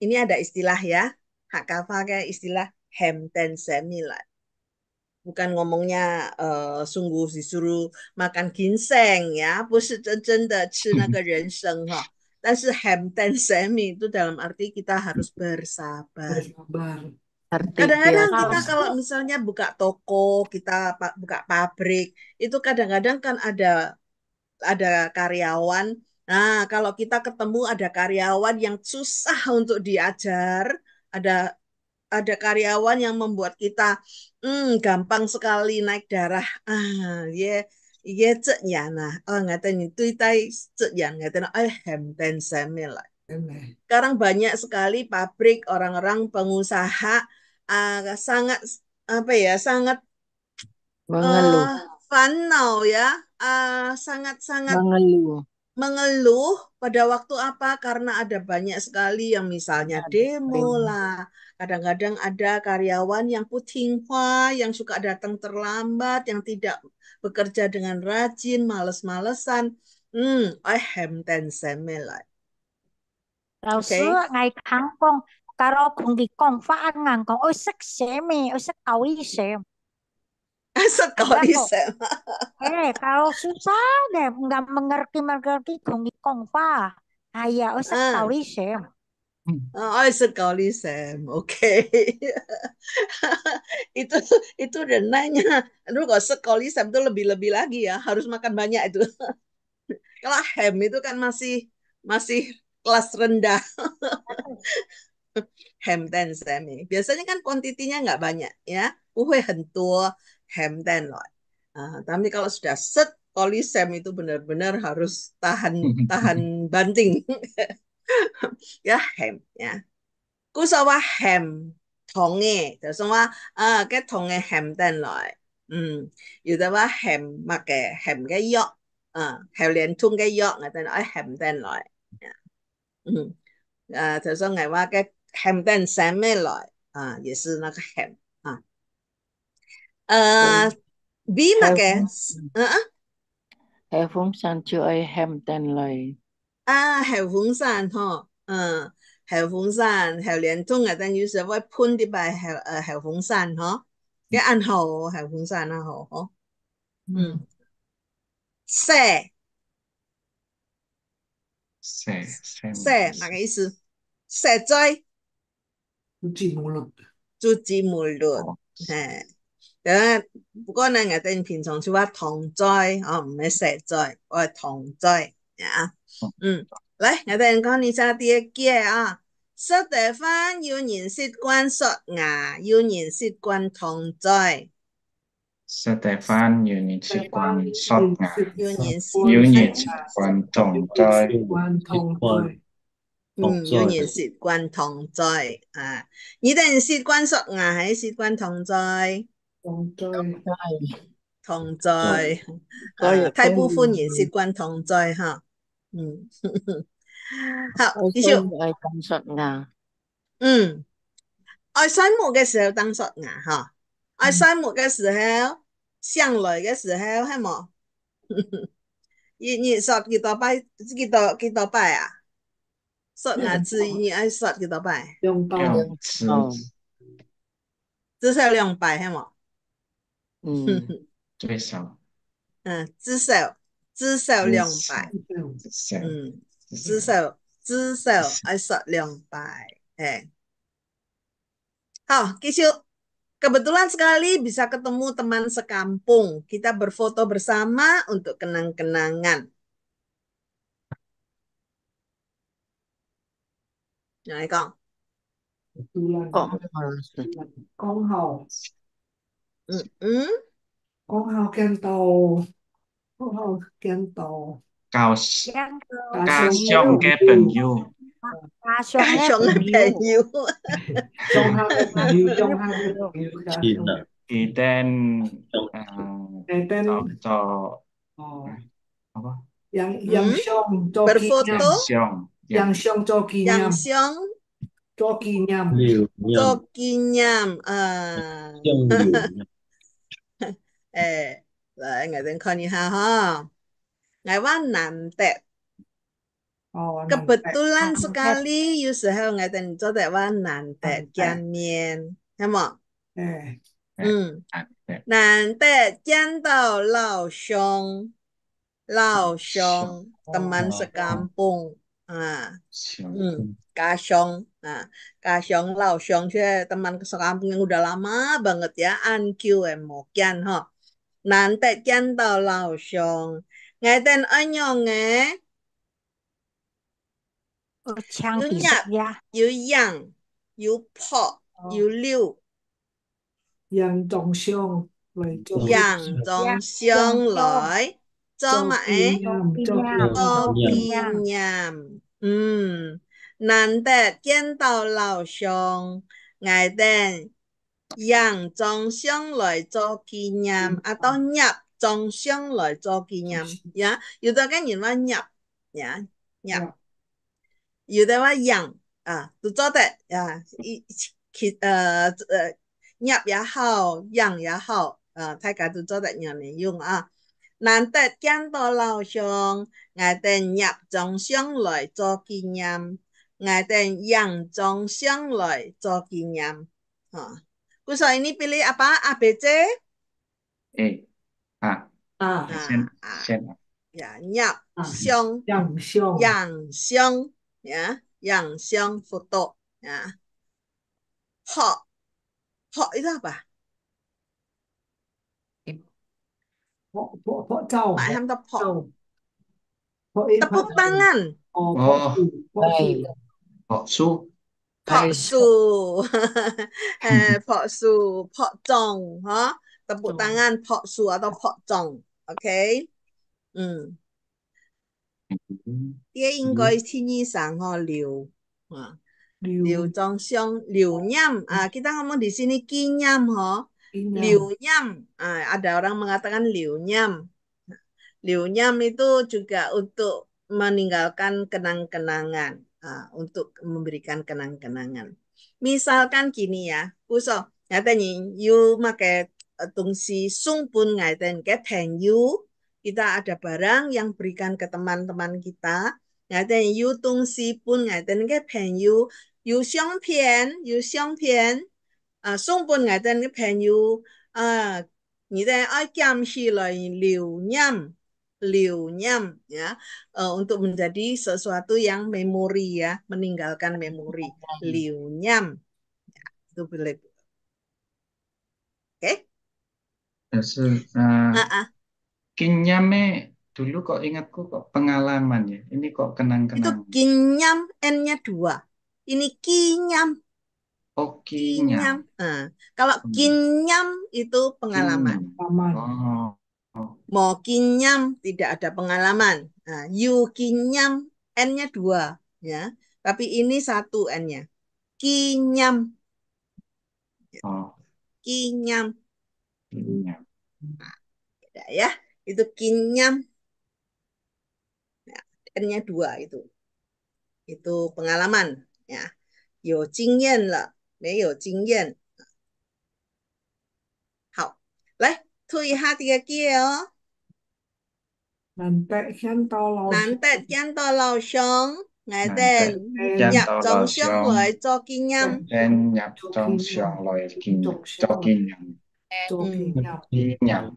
Ini ada istilah ya. Hak ke istilah hemten semilai. bukan ngomongnya uh, sungguh disuruh makan ginseng ya, 不是真真的吃那个人参哈。ten semi itu dalam arti kita harus bersabar. Bersabar. Kadang-kadang kita kalau misalnya buka toko, kita buka pabrik, itu kadang-kadang kan ada ada karyawan. Nah, kalau kita ketemu ada karyawan yang susah untuk diajar, ada ada karyawan yang membuat kita hmm, gampang sekali naik darah. Ah, ya. Yeah 而家質人啊，oh, Sekarang banyak sekali pabrik orang-orang pengusaha uh, sangat apa ya sangat mengeluh, uh, fanau ya, sangat-sangat mengeluh. Mengeluh pada waktu apa? Karena ada banyak sekali yang misalnya demo lah, kadang-kadang ada karyawan yang puting yang suka datang terlambat, yang tidak bekerja dengan rajin, males-malesan, hmm, I have ten semelai. me lai. Lão okay. sư ngày tháng con, caro cùng thì con phát ăn ngàn con, ôi sắc xé mì, ôi sắc Eh, kalau susah deh, nggak mengerti-mengerti kung di kong fa. Ayah, oh sek ah. kau y xem. Hmm. Oh, I said oke. okay. itu itu udah nanya. Aduh, kalau sekali Sam itu lebih-lebih lagi ya, harus makan banyak itu. Kalau ham itu kan masih masih kelas rendah. ham ten Sam. Biasanya kan kuantitinya nggak banyak ya. Uwe hentua ham ten loh. Ah, tapi kalau sudah set, Koli Sam itu benar-benar harus tahan tahan banting. 一鹹呀，古所話鹹糖嘅，就算話啊，嘅糖嘅鹹得來，嗯，有啲話鹹乜嘅鹹嘅藥，啊，鹹連通嘅藥，我哋愛鹹得來，嗯，啊，就算我話嘅鹹得三咩來，啊，也是那個鹹啊，誒，B 乜嘅，嗯啊，係風上就愛鹹得來。啊，后凤山嗬，嗯，后凤山后连通啊，等于说话盆地白后诶后凤山嗬，几好后凤山啊，嗬吼，嗯，蛇蛇蛇那个意思？蛇灾，朱枝木落，竹枝木落，系，但不过呢，我哋平常说话糖灾哦，唔系蛇灾，我系糖灾，啊。嗯，来我哋讲你揸啲嘅啊，说迪方要认识关刷牙，要认识关同在。说迪方要认识关刷牙，要认识关同在。嗯，要认识关同在啊，你哋认识关刷牙系认识关同在。同在，同在，太不欢迎识关同在吓。嗯，好，少爱等刷牙。嗯，爱洗目嘅时候等刷牙吓，爱洗目嘅时候，上来嘅时候系冇，一月刷几多拜？几多几多拜啊？刷牙次月爱刷几多拜？两两次，少两拜系冇。嗯，最少。嗯，至少。至少两百，嗯，至少至少二十两百，哎，好，继续。Kebetulan sekali bisa ketemu teman sekampung. Kita berfoto bersama untuk kenang-kenangan. Nói Kong. Kong. Kong Kong Ừ. Kento. 哦，驚到教驚到家長嘅朋友，家長嘅朋友，仲係朋友，仲係朋友，天啊！佢哋誒，佢哋就哦，好吧，影影相做紀念，影相做紀念，影相做紀念，做紀念啊！誒。来，我先看一下哈。我話難得，kebetulan sekali，有時候我哋真係話難得見面，係嘛？嗯嗯，難得見到老兄，老兄，teman sekampung 啊，嗯，家兄啊，家兄老兄，即係 teman sekampung yang udah lama banget ya, ya，anqiu 誒冇見嗬。难得见到老乡，我听安样诶？有肉，有羊，有粕，有六，羊中相来做。羊中相来做嘛？诶？做边样？嗯，难得见到老乡，我听。人中伤来做字音，啊，当入中伤来做纪念，呀，有咗跟人话入，呀入，有的话人，啊，都做得呀，其呃呃，入也好，人也好，诶，大家都做得让你用啊，难得见到老乡，我哋入撞伤来做字音，我哋人撞伤来做字音，啊。Kuso ini pilih apa? A, B, C? E. A. A. Nah, sen, A. Sen. Ya, nyap, siong. Yang siong. Yang siong. Ya, yang siong foto. Ya. Ho. Ho itu apa? Pok, pok, pok jauh. Pak Ham tepuk tangan. Oh, oh oh pok, Pot Su, eh, Pot Su, Pot Zong, ha? Tepuk Jong. tangan Pot Su atau hmm. mm-hmm. liu Zong, oke? liu Nyam. ah kita ngomong di sini Nyam, ho Liu nyam ah ada orang mengatakan liu nyam liu nyam itu juga untuk meninggalkan kenang-kenangan Ah, untuk memberikan kenang-kenangan. Misalkan gini ya, kuso ngatain you make eh, tungsi sung pun ngatain thank you kita ada barang yang berikan ke teman-teman kita ngatain you tungsi pun ngatain thank you you xiong pian you xiong pian uh, sung pun ke thank you uh, ah, 你的爱感是来留念。nyam ya uh, untuk menjadi sesuatu yang memori ya meninggalkan memori liunyam ya, itu boleh oke okay? uh, eh, uh-uh. kinyame dulu kok ingatku kok pengalaman ya ini kok kenang-kenang itu kinyam n-nya dua ini kinyam Oh, kinyam. kinyam. Uh, kalau hmm. kinyam itu pengalaman. Kinyam. Oh. Mo kinyam tidak ada pengalaman. Nah, you kinyam n-nya dua ya, tapi ini satu n-nya. Kinyam. Oh. Kinyam. Kinyam. Nah, ya. Itu kinyam. Nah, n-nya dua itu. Itu pengalaman ya. Yo jingyan lah. mei yo jingyan. Nah. 喙下底个叫，難得聽到老，難得聽到老上，我哋入中上來做經驗，先入中上來經做經驗，經驗，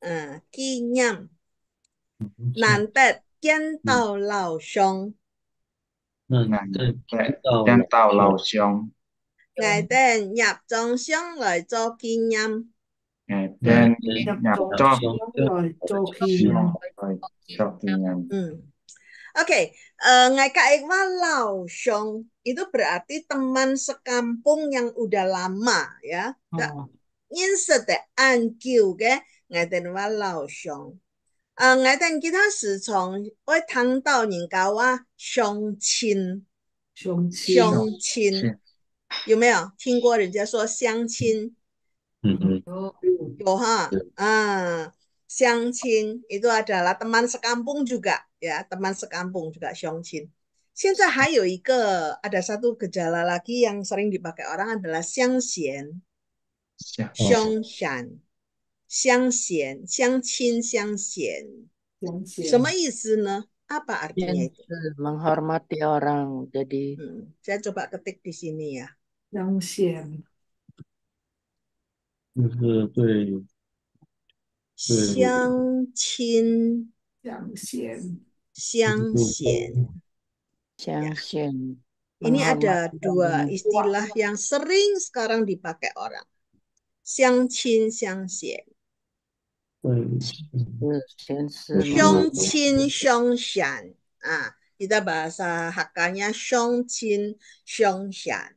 嗯，經驗，難得見到老上，難得見到老上，我哋入中上來做經驗。Oke, eh, ngai kak Ngaka lau Laosong itu berarti teman sekampung yang udah lama ya. Oh. Hmm. Inset Anqiu ke Ngaten Wa Laosong. Eh, ngai ten kita si Chong Tang Dao Ning Ga Wa Xiong Qin. Xiong Qin. Xiong Qin. Yoha, iya. ah, Xiangqin itu adalah teman sekampung juga ya, teman sekampung juga Xiongqin. Sekarang ada satu gejala lagi yang sering dipakai orang adalah xiangxian, xiangshan, xiangxian, xiangqin, xiangxian. Apa artinya itu? Menghormati orang. Jadi, hmm, saya coba ketik di sini ya. Xiangxian. 就是对对，相亲、相亲、相显. Ya. Siang-siang. Ini ada dua istilah yang sering sekarang dipakai orang. Siang qin, siang xian. Xiong qin, xiong xian. Ah, kita bahasa Hakanya xiong qin, xiong xian.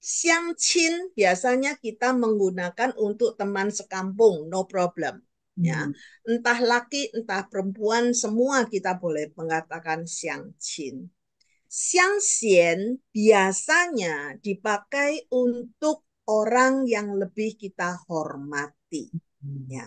Siang Chin biasanya kita menggunakan untuk teman sekampung, no problem. Ya, hmm. entah laki entah perempuan semua kita boleh mengatakan Siang Chin. Siang Xian biasanya dipakai untuk orang yang lebih kita hormati. Hmm. Ya.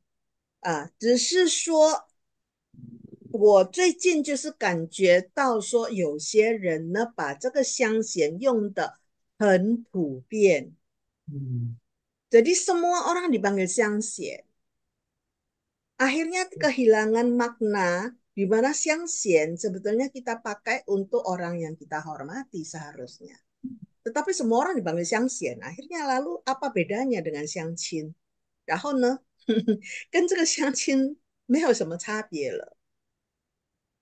啊，只是说，我最近就是感觉到说，有些人呢，把这个香贤用的很普遍。Hmm. Jadi semua orang dipanggil Siang Akhirnya kehilangan makna di mana Siang Xian sebetulnya kita pakai untuk orang yang kita hormati seharusnya. Tetapi semua orang dipanggil Siang Xian. Nah, akhirnya lalu apa bedanya dengan Siang cin? 然后呢，跟这个相亲没有什么差别了。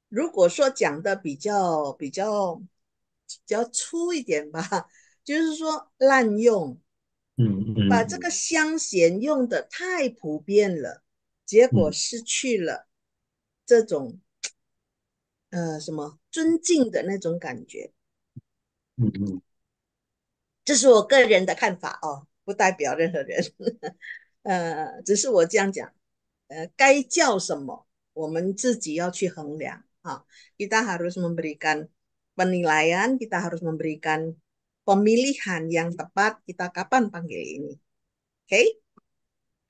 如果说讲的比较比较比较粗一点吧，就是说滥用，嗯嗯，把这个相贤用的太普遍了，结果失去了这种呃什么尊敬的那种感觉。嗯嗯，这是我个人的看法哦，不代表任何人。呃，只是我这样讲，呃，该叫什么，我们自己要去衡量啊。Kita harus memberikan penilaian, kita harus memberikan pemilihan yang tepat. Kita kapan panggil ini, oke?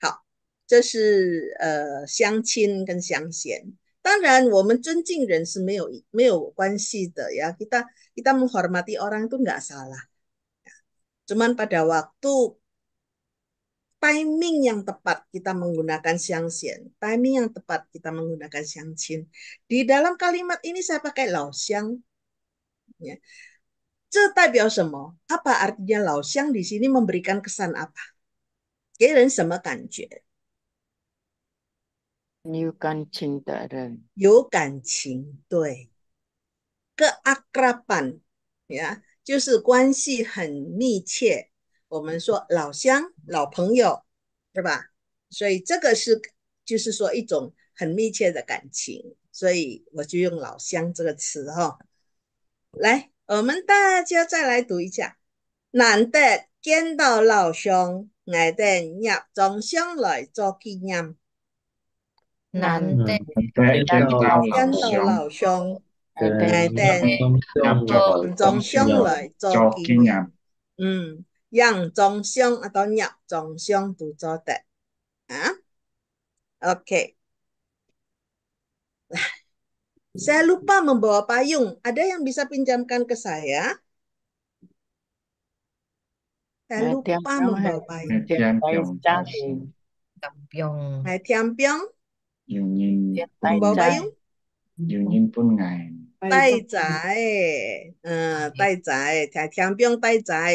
好，这是呃相亲跟相贤。当然，我们尊敬人是没有没有关系的呀。kita kita menghormati orang itu nggak salah. Cuman pada waktu timing yang tepat kita menggunakan xiangxian. Timing yang tepat kita menggunakan xiangqin. Di dalam kalimat ini saya pakai lao xiang. Ya. Ce oh, Apa artinya lao xiang di sini memberikan kesan apa? Keren sama kanjue. Yu kancing Ya. Yu kancing, doi. Keakrapan, ya, 我们说老乡老朋友，是吧？所以这个是就是说一种很密切的感情，所以我就用老乡这个词哈。来，我们大家再来读一下：难的见到老乡，爱的热衷相来做纪念。难的见到老乡，爱的热衷相来做纪念。嗯。yang zongxiong atau nyak zongxiong tu de. Ha? Oke. Okay. Saya lupa membawa payung. Ada yang bisa pinjamkan ke saya? Saya lupa membawa payung. Hai Tiampiong. Membawa payung? Yunin pun ngai. Tai zai. Eh, tai zai. Ah, Tiampiong tai zai.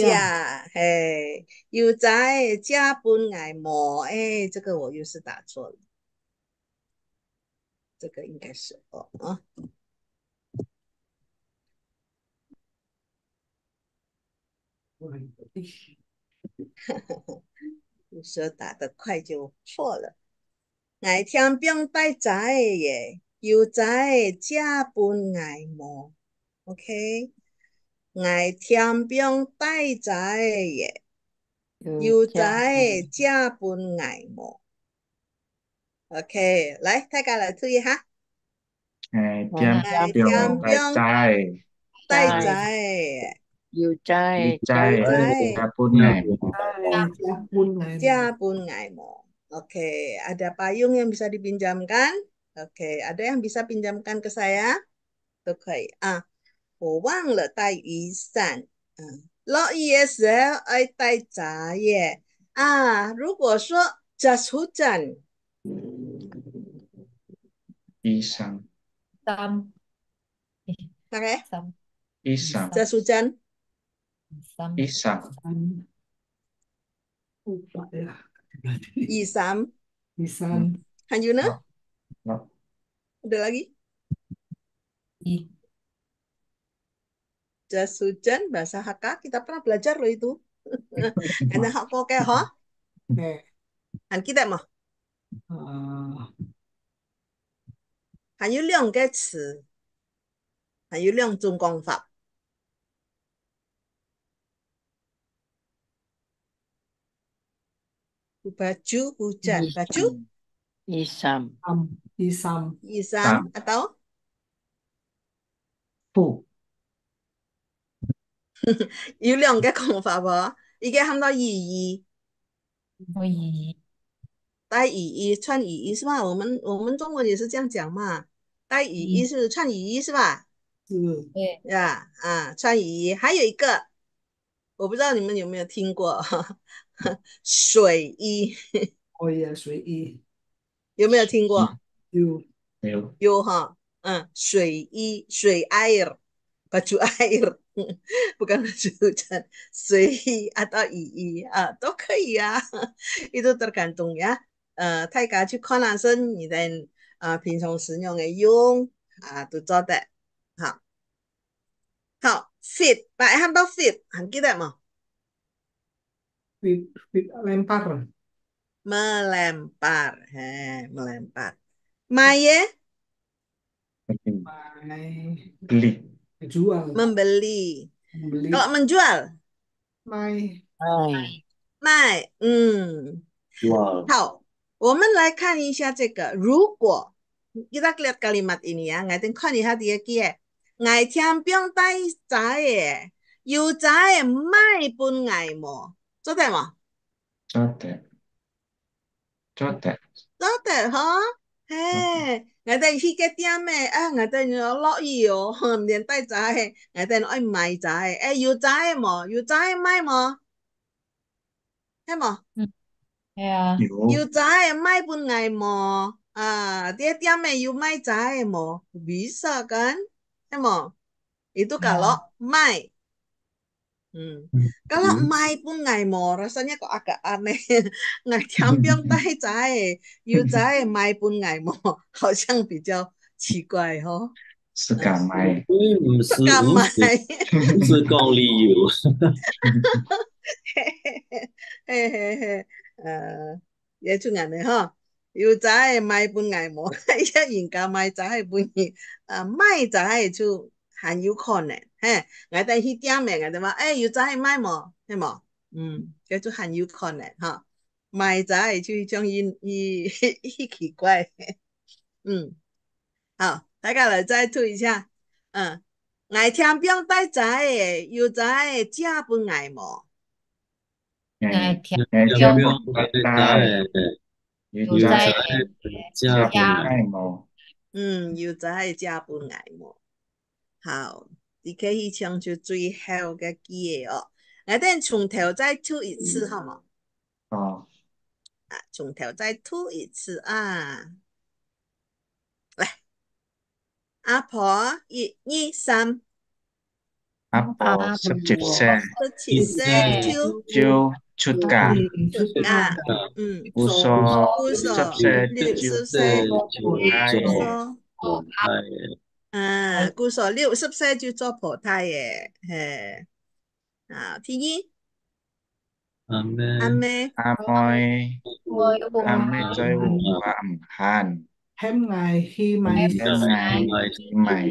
家嘿，有在家不爱磨，哎，这个我又是打错了，这个应该是哦啊。有 你说打得快就错了，挨天兵带仔耶，有仔家不爱磨，OK。挨天兵带仔也，有仔加本挨磨。OK，来，大家来注意哈。挨天兵带仔，带仔，有仔加本挨磨，加本挨磨。Oke, ada payung yang bisa dipinjamkan? Oke, ada yang bisa pinjamkan ke saya? Tukai. Ah, 我忘了带雨伞。嗯，落雨嘅時候愛帶遮嘢啊。如果說 jas hujan，Isang. Sam. Pakai? Sam. Isang. Jas hujan. Sam. Isang. Isam. Isam. Hanjuna? No. no. Ada lagi? I. Jas hujan, bahasa Hakka kita pernah belajar loh itu. Karena hak ke ho. Han kita mah. Han yu liang ke ci. Han yu liang zhong gong fa. Baju hujan. Baju? Isam. Isam. Isam. Isam. Atau? Bu. 有两个讲法啵，一个喊到雨衣，雨衣，带雨衣，穿雨衣是吧？我们我们中国也是这样讲嘛，带雨衣是穿雨衣是吧？嗯，对，呀，啊，穿雨衣。还有一个，我不知道你们有没有听过，水衣。哦呀，水衣，有没有听过？有，没有？有哈，嗯，水衣，水 air。baju air bukan baju hujan sui atau ii atau uh, ke ya itu tergantung ya eh tai ga ju kon nan sen ni den eh ping chong shi yong ge yong a ah, du zao ha ha fit pak han bao fit han ge de fit lempar melempar he melempar mai ye beli 卖，买，买，嗯，好，我们来看一下这个。如果你那看一下第一句，爱听兵带仔，有仔卖不挨么？做对吗？做对，做对，做对哈，嘿。người ta 去个店咩？啊，我哋要落雨哦，唔连带仔，我哋爱买仔，哎，有仔冇？有仔买冇？系冇？嗯，系啊。有仔买半 ngày 冇？啊，啲店咩要买仔冇？比啥กัน？系冇？你都搞咯，买。嗯，可能卖盘外贸，声音也够啊啊咩，哎，c h a 仔，幼仔卖盘外贸，好像比较奇怪吼。是干卖？不是不是不是光旅游。哈哈嘿嘿嘿嘿！呃，也出人命哈，幼仔卖盘外贸，一人干卖仔一盘，卖仔一很有可能，嘿，我带去店面，人对话，哎，有在卖冇，对吗？嗯，叫做很有可能哈，卖在就将伊伊伊奇怪，嗯，好，大家来再读一下，嗯，来听表带在，有在家不爱冇，来听，表带仔，柚子不爱冇，嗯，有在家不爱冇。好，你可以唱出最好个记忆哦。我等从头再吐一次好吗？哦，啊，从头再吐一次啊！来，阿婆一、二、三，阿婆十七、十七、十九、十九、出九个，啊，嗯，五十五、五十五、六十五、七十五，哦，阿婆。嗯，故说六十岁就做菩萨耶，嘿，啊，第一，阿阿妹，阿阿妹，阿妹在我阿弥汉，很爱去买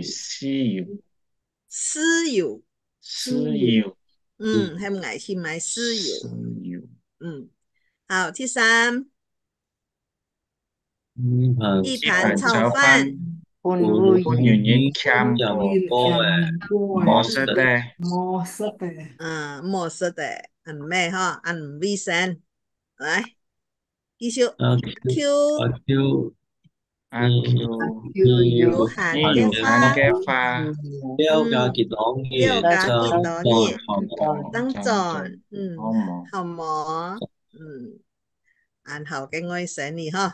私有私有私有，嗯，很爱去买私有私有，嗯，好，第三，嗯，一盘炒饭。Con voi chiamo come morsete. Morsete. À, morsete. Ăn mè ha, ăn vi sen. Đấy. Ghi siêu. À, à, à, kêu. Kêu. Kêu hàng kêu pha. Kêu pha. Kêu cả kỳ đó nghe. Kêu cả kỳ đó nghe. Tăng tròn. Ừ. Hào mỏ. Ừ. Ăn hào cái ngôi sen này ha.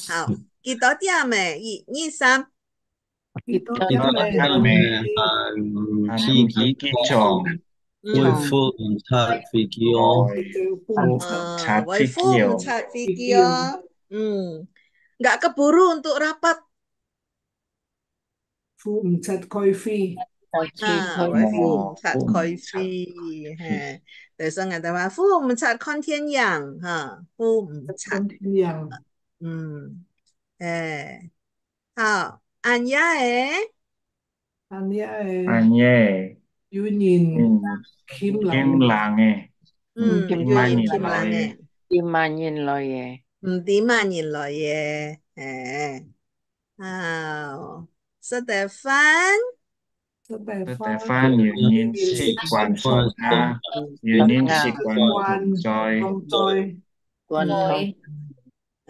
Kita Kita kita nggak keburu untuk rapat. Fu umcat koifi. Ah, fu umcat Hei, Terus nggak tahu, fu umcat kontian yang, ha, fu umcat kontian yang. 嗯，哎，好，安雅诶，anh nhé anh nhé yêu nhìn nhìn khiêm lặng kim làng nghe ừ, Kim Kim Mai Mai nhìn nhìn Kim lại. Lan nè, Kim Mai nhìn lời về. ừ, điểm mà nhìn lại kìa, à, hảo, Stefan, Tất cả Stefan phan nhìn nhìn sĩ quan phơ tha nhìn Tất nhìn cả sĩ quan quan thuộc trời Con tôi Tuần Rồi. không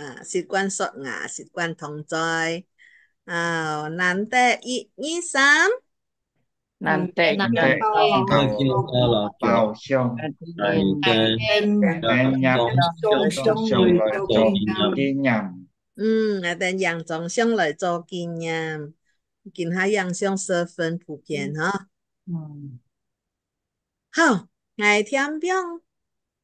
啊，舌關索牙，舌關同在。啊，難得一、二、三。難得難得，當天得了報上，係嘅，兩人眾相來做見人。嗯，我哋人眾相來做見人，見下人相十分普遍哈。嗯，好，愛聽表，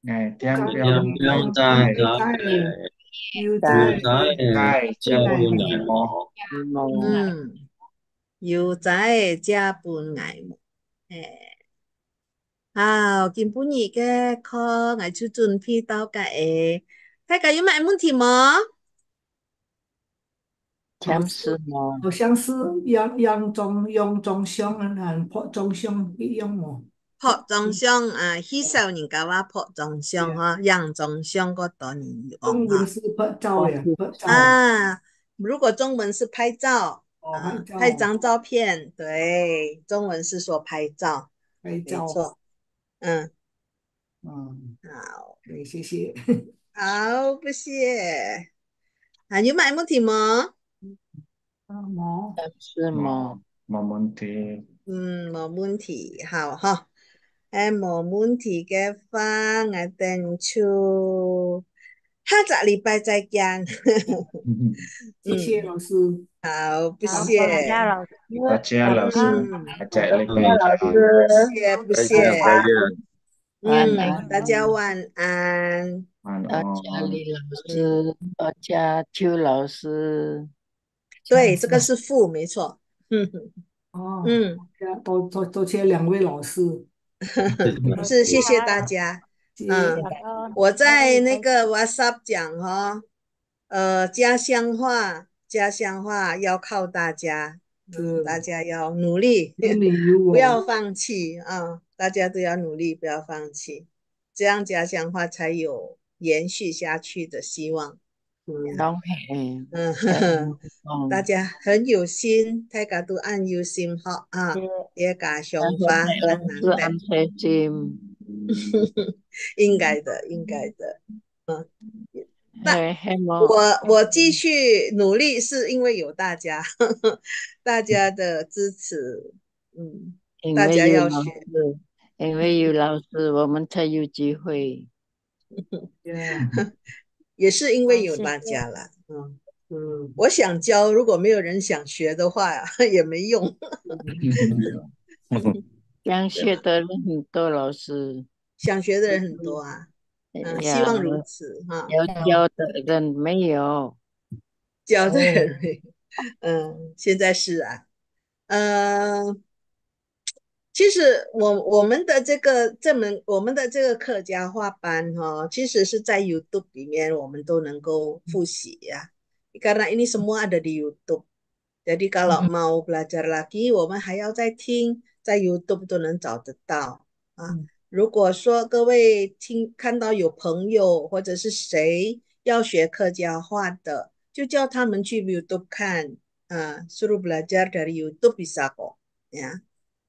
愛聽表，愛聽表，真係。要仔，要仔加半崖木，嗯，要仔加半崖木，誒，啊，見本兒嘅課藝術準備到嘅誒，睇下有咩問題冇？相思冇，相思，楊楊仲楊仲相啊，破仲相一樣冇。佛相啊，稀少人家话佛像嗬，人像嗰度唔同吓。中文是拍照呀？啊，如果中文是拍照，拍张照片，对，中文是说拍照，没错，嗯，嗯，好，唔该，谢谢，好，不谢。啊，有买问题吗？啊，没，是吗？没问题。嗯，没问题，好哈。哎，无问题的话，我等秋，下个礼拜再见。谢谢老师，好，不谢。大家老师，大家老师，大家老不谢不谢。晚安，大家晚安。大家老师，大家邱老师。对，这个是父，没错。嗯嗯，多多多谢两位老师。不 是，谢谢大家。嗯，我在那个 WhatsApp 讲哈，呃，家乡话，家乡话要靠大家，嗯，大家要努力 不要放弃啊！大家都要努力，不要放弃，这样家乡话才有延续下去的希望。当然。嗯，大家很有心，大家都按有心学啊，也加上是吧？都按心。应该的，应该的。嗯，那我我继续努力，是因为有大家，大家的支持。嗯，大家要学，因为有老师，我们才有机会。也是因为有大家啦。嗯嗯，我想教，如果没有人想学的话也没用。想学的人很多，老师。想学的人很多啊，希望如此哈。要教的人没有，教的人，嗯，现在是啊，嗯。其实我我们的这个这门我们的这个客家话班哈，其实是在 YouTube 里面我们都能够复习呀。Karena ini semua ada di YouTube，jadi kalau mau belajar lagi，我们还要再听，在 YouTube 都能找得到啊。如果说各位听看到有朋友或者是谁要学客家话的，就叫他们去 YouTube 看，啊 s u r u h belajar dari YouTube bisa kok，yeah。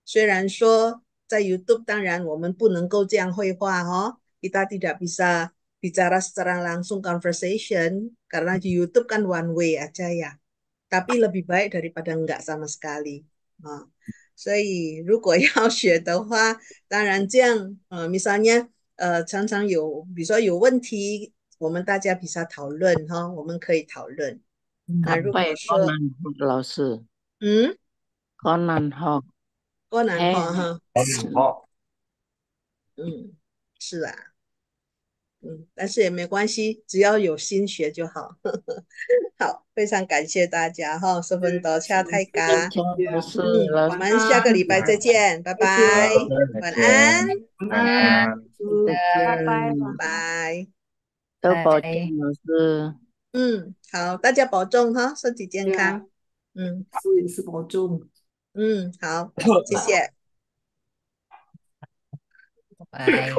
虽然说在 YouTube, tidak bisa bicara secara langsung conversation karena di YouTube kan one way aja ya. Tapi lebih baik daripada enggak sama sekali 啊。所以如果要学的话，当然这样呃，misalnya 呃，常常有，比如说有问题，我们大家比较讨论哈，我们可以讨论。那如果说老师，嗯，Conan 哈。困难哈哈，好，嗯，是啊，嗯，但是也没关系，只要有心学就好。好，非常感谢大家哈，十分多谢大家。我们下个礼拜再见，拜拜，晚安，晚安，再见，拜拜，拜拜。到保健老师，嗯，好，大家保重哈，身体健康，嗯，也是保重。嗯，好，谢谢，拜。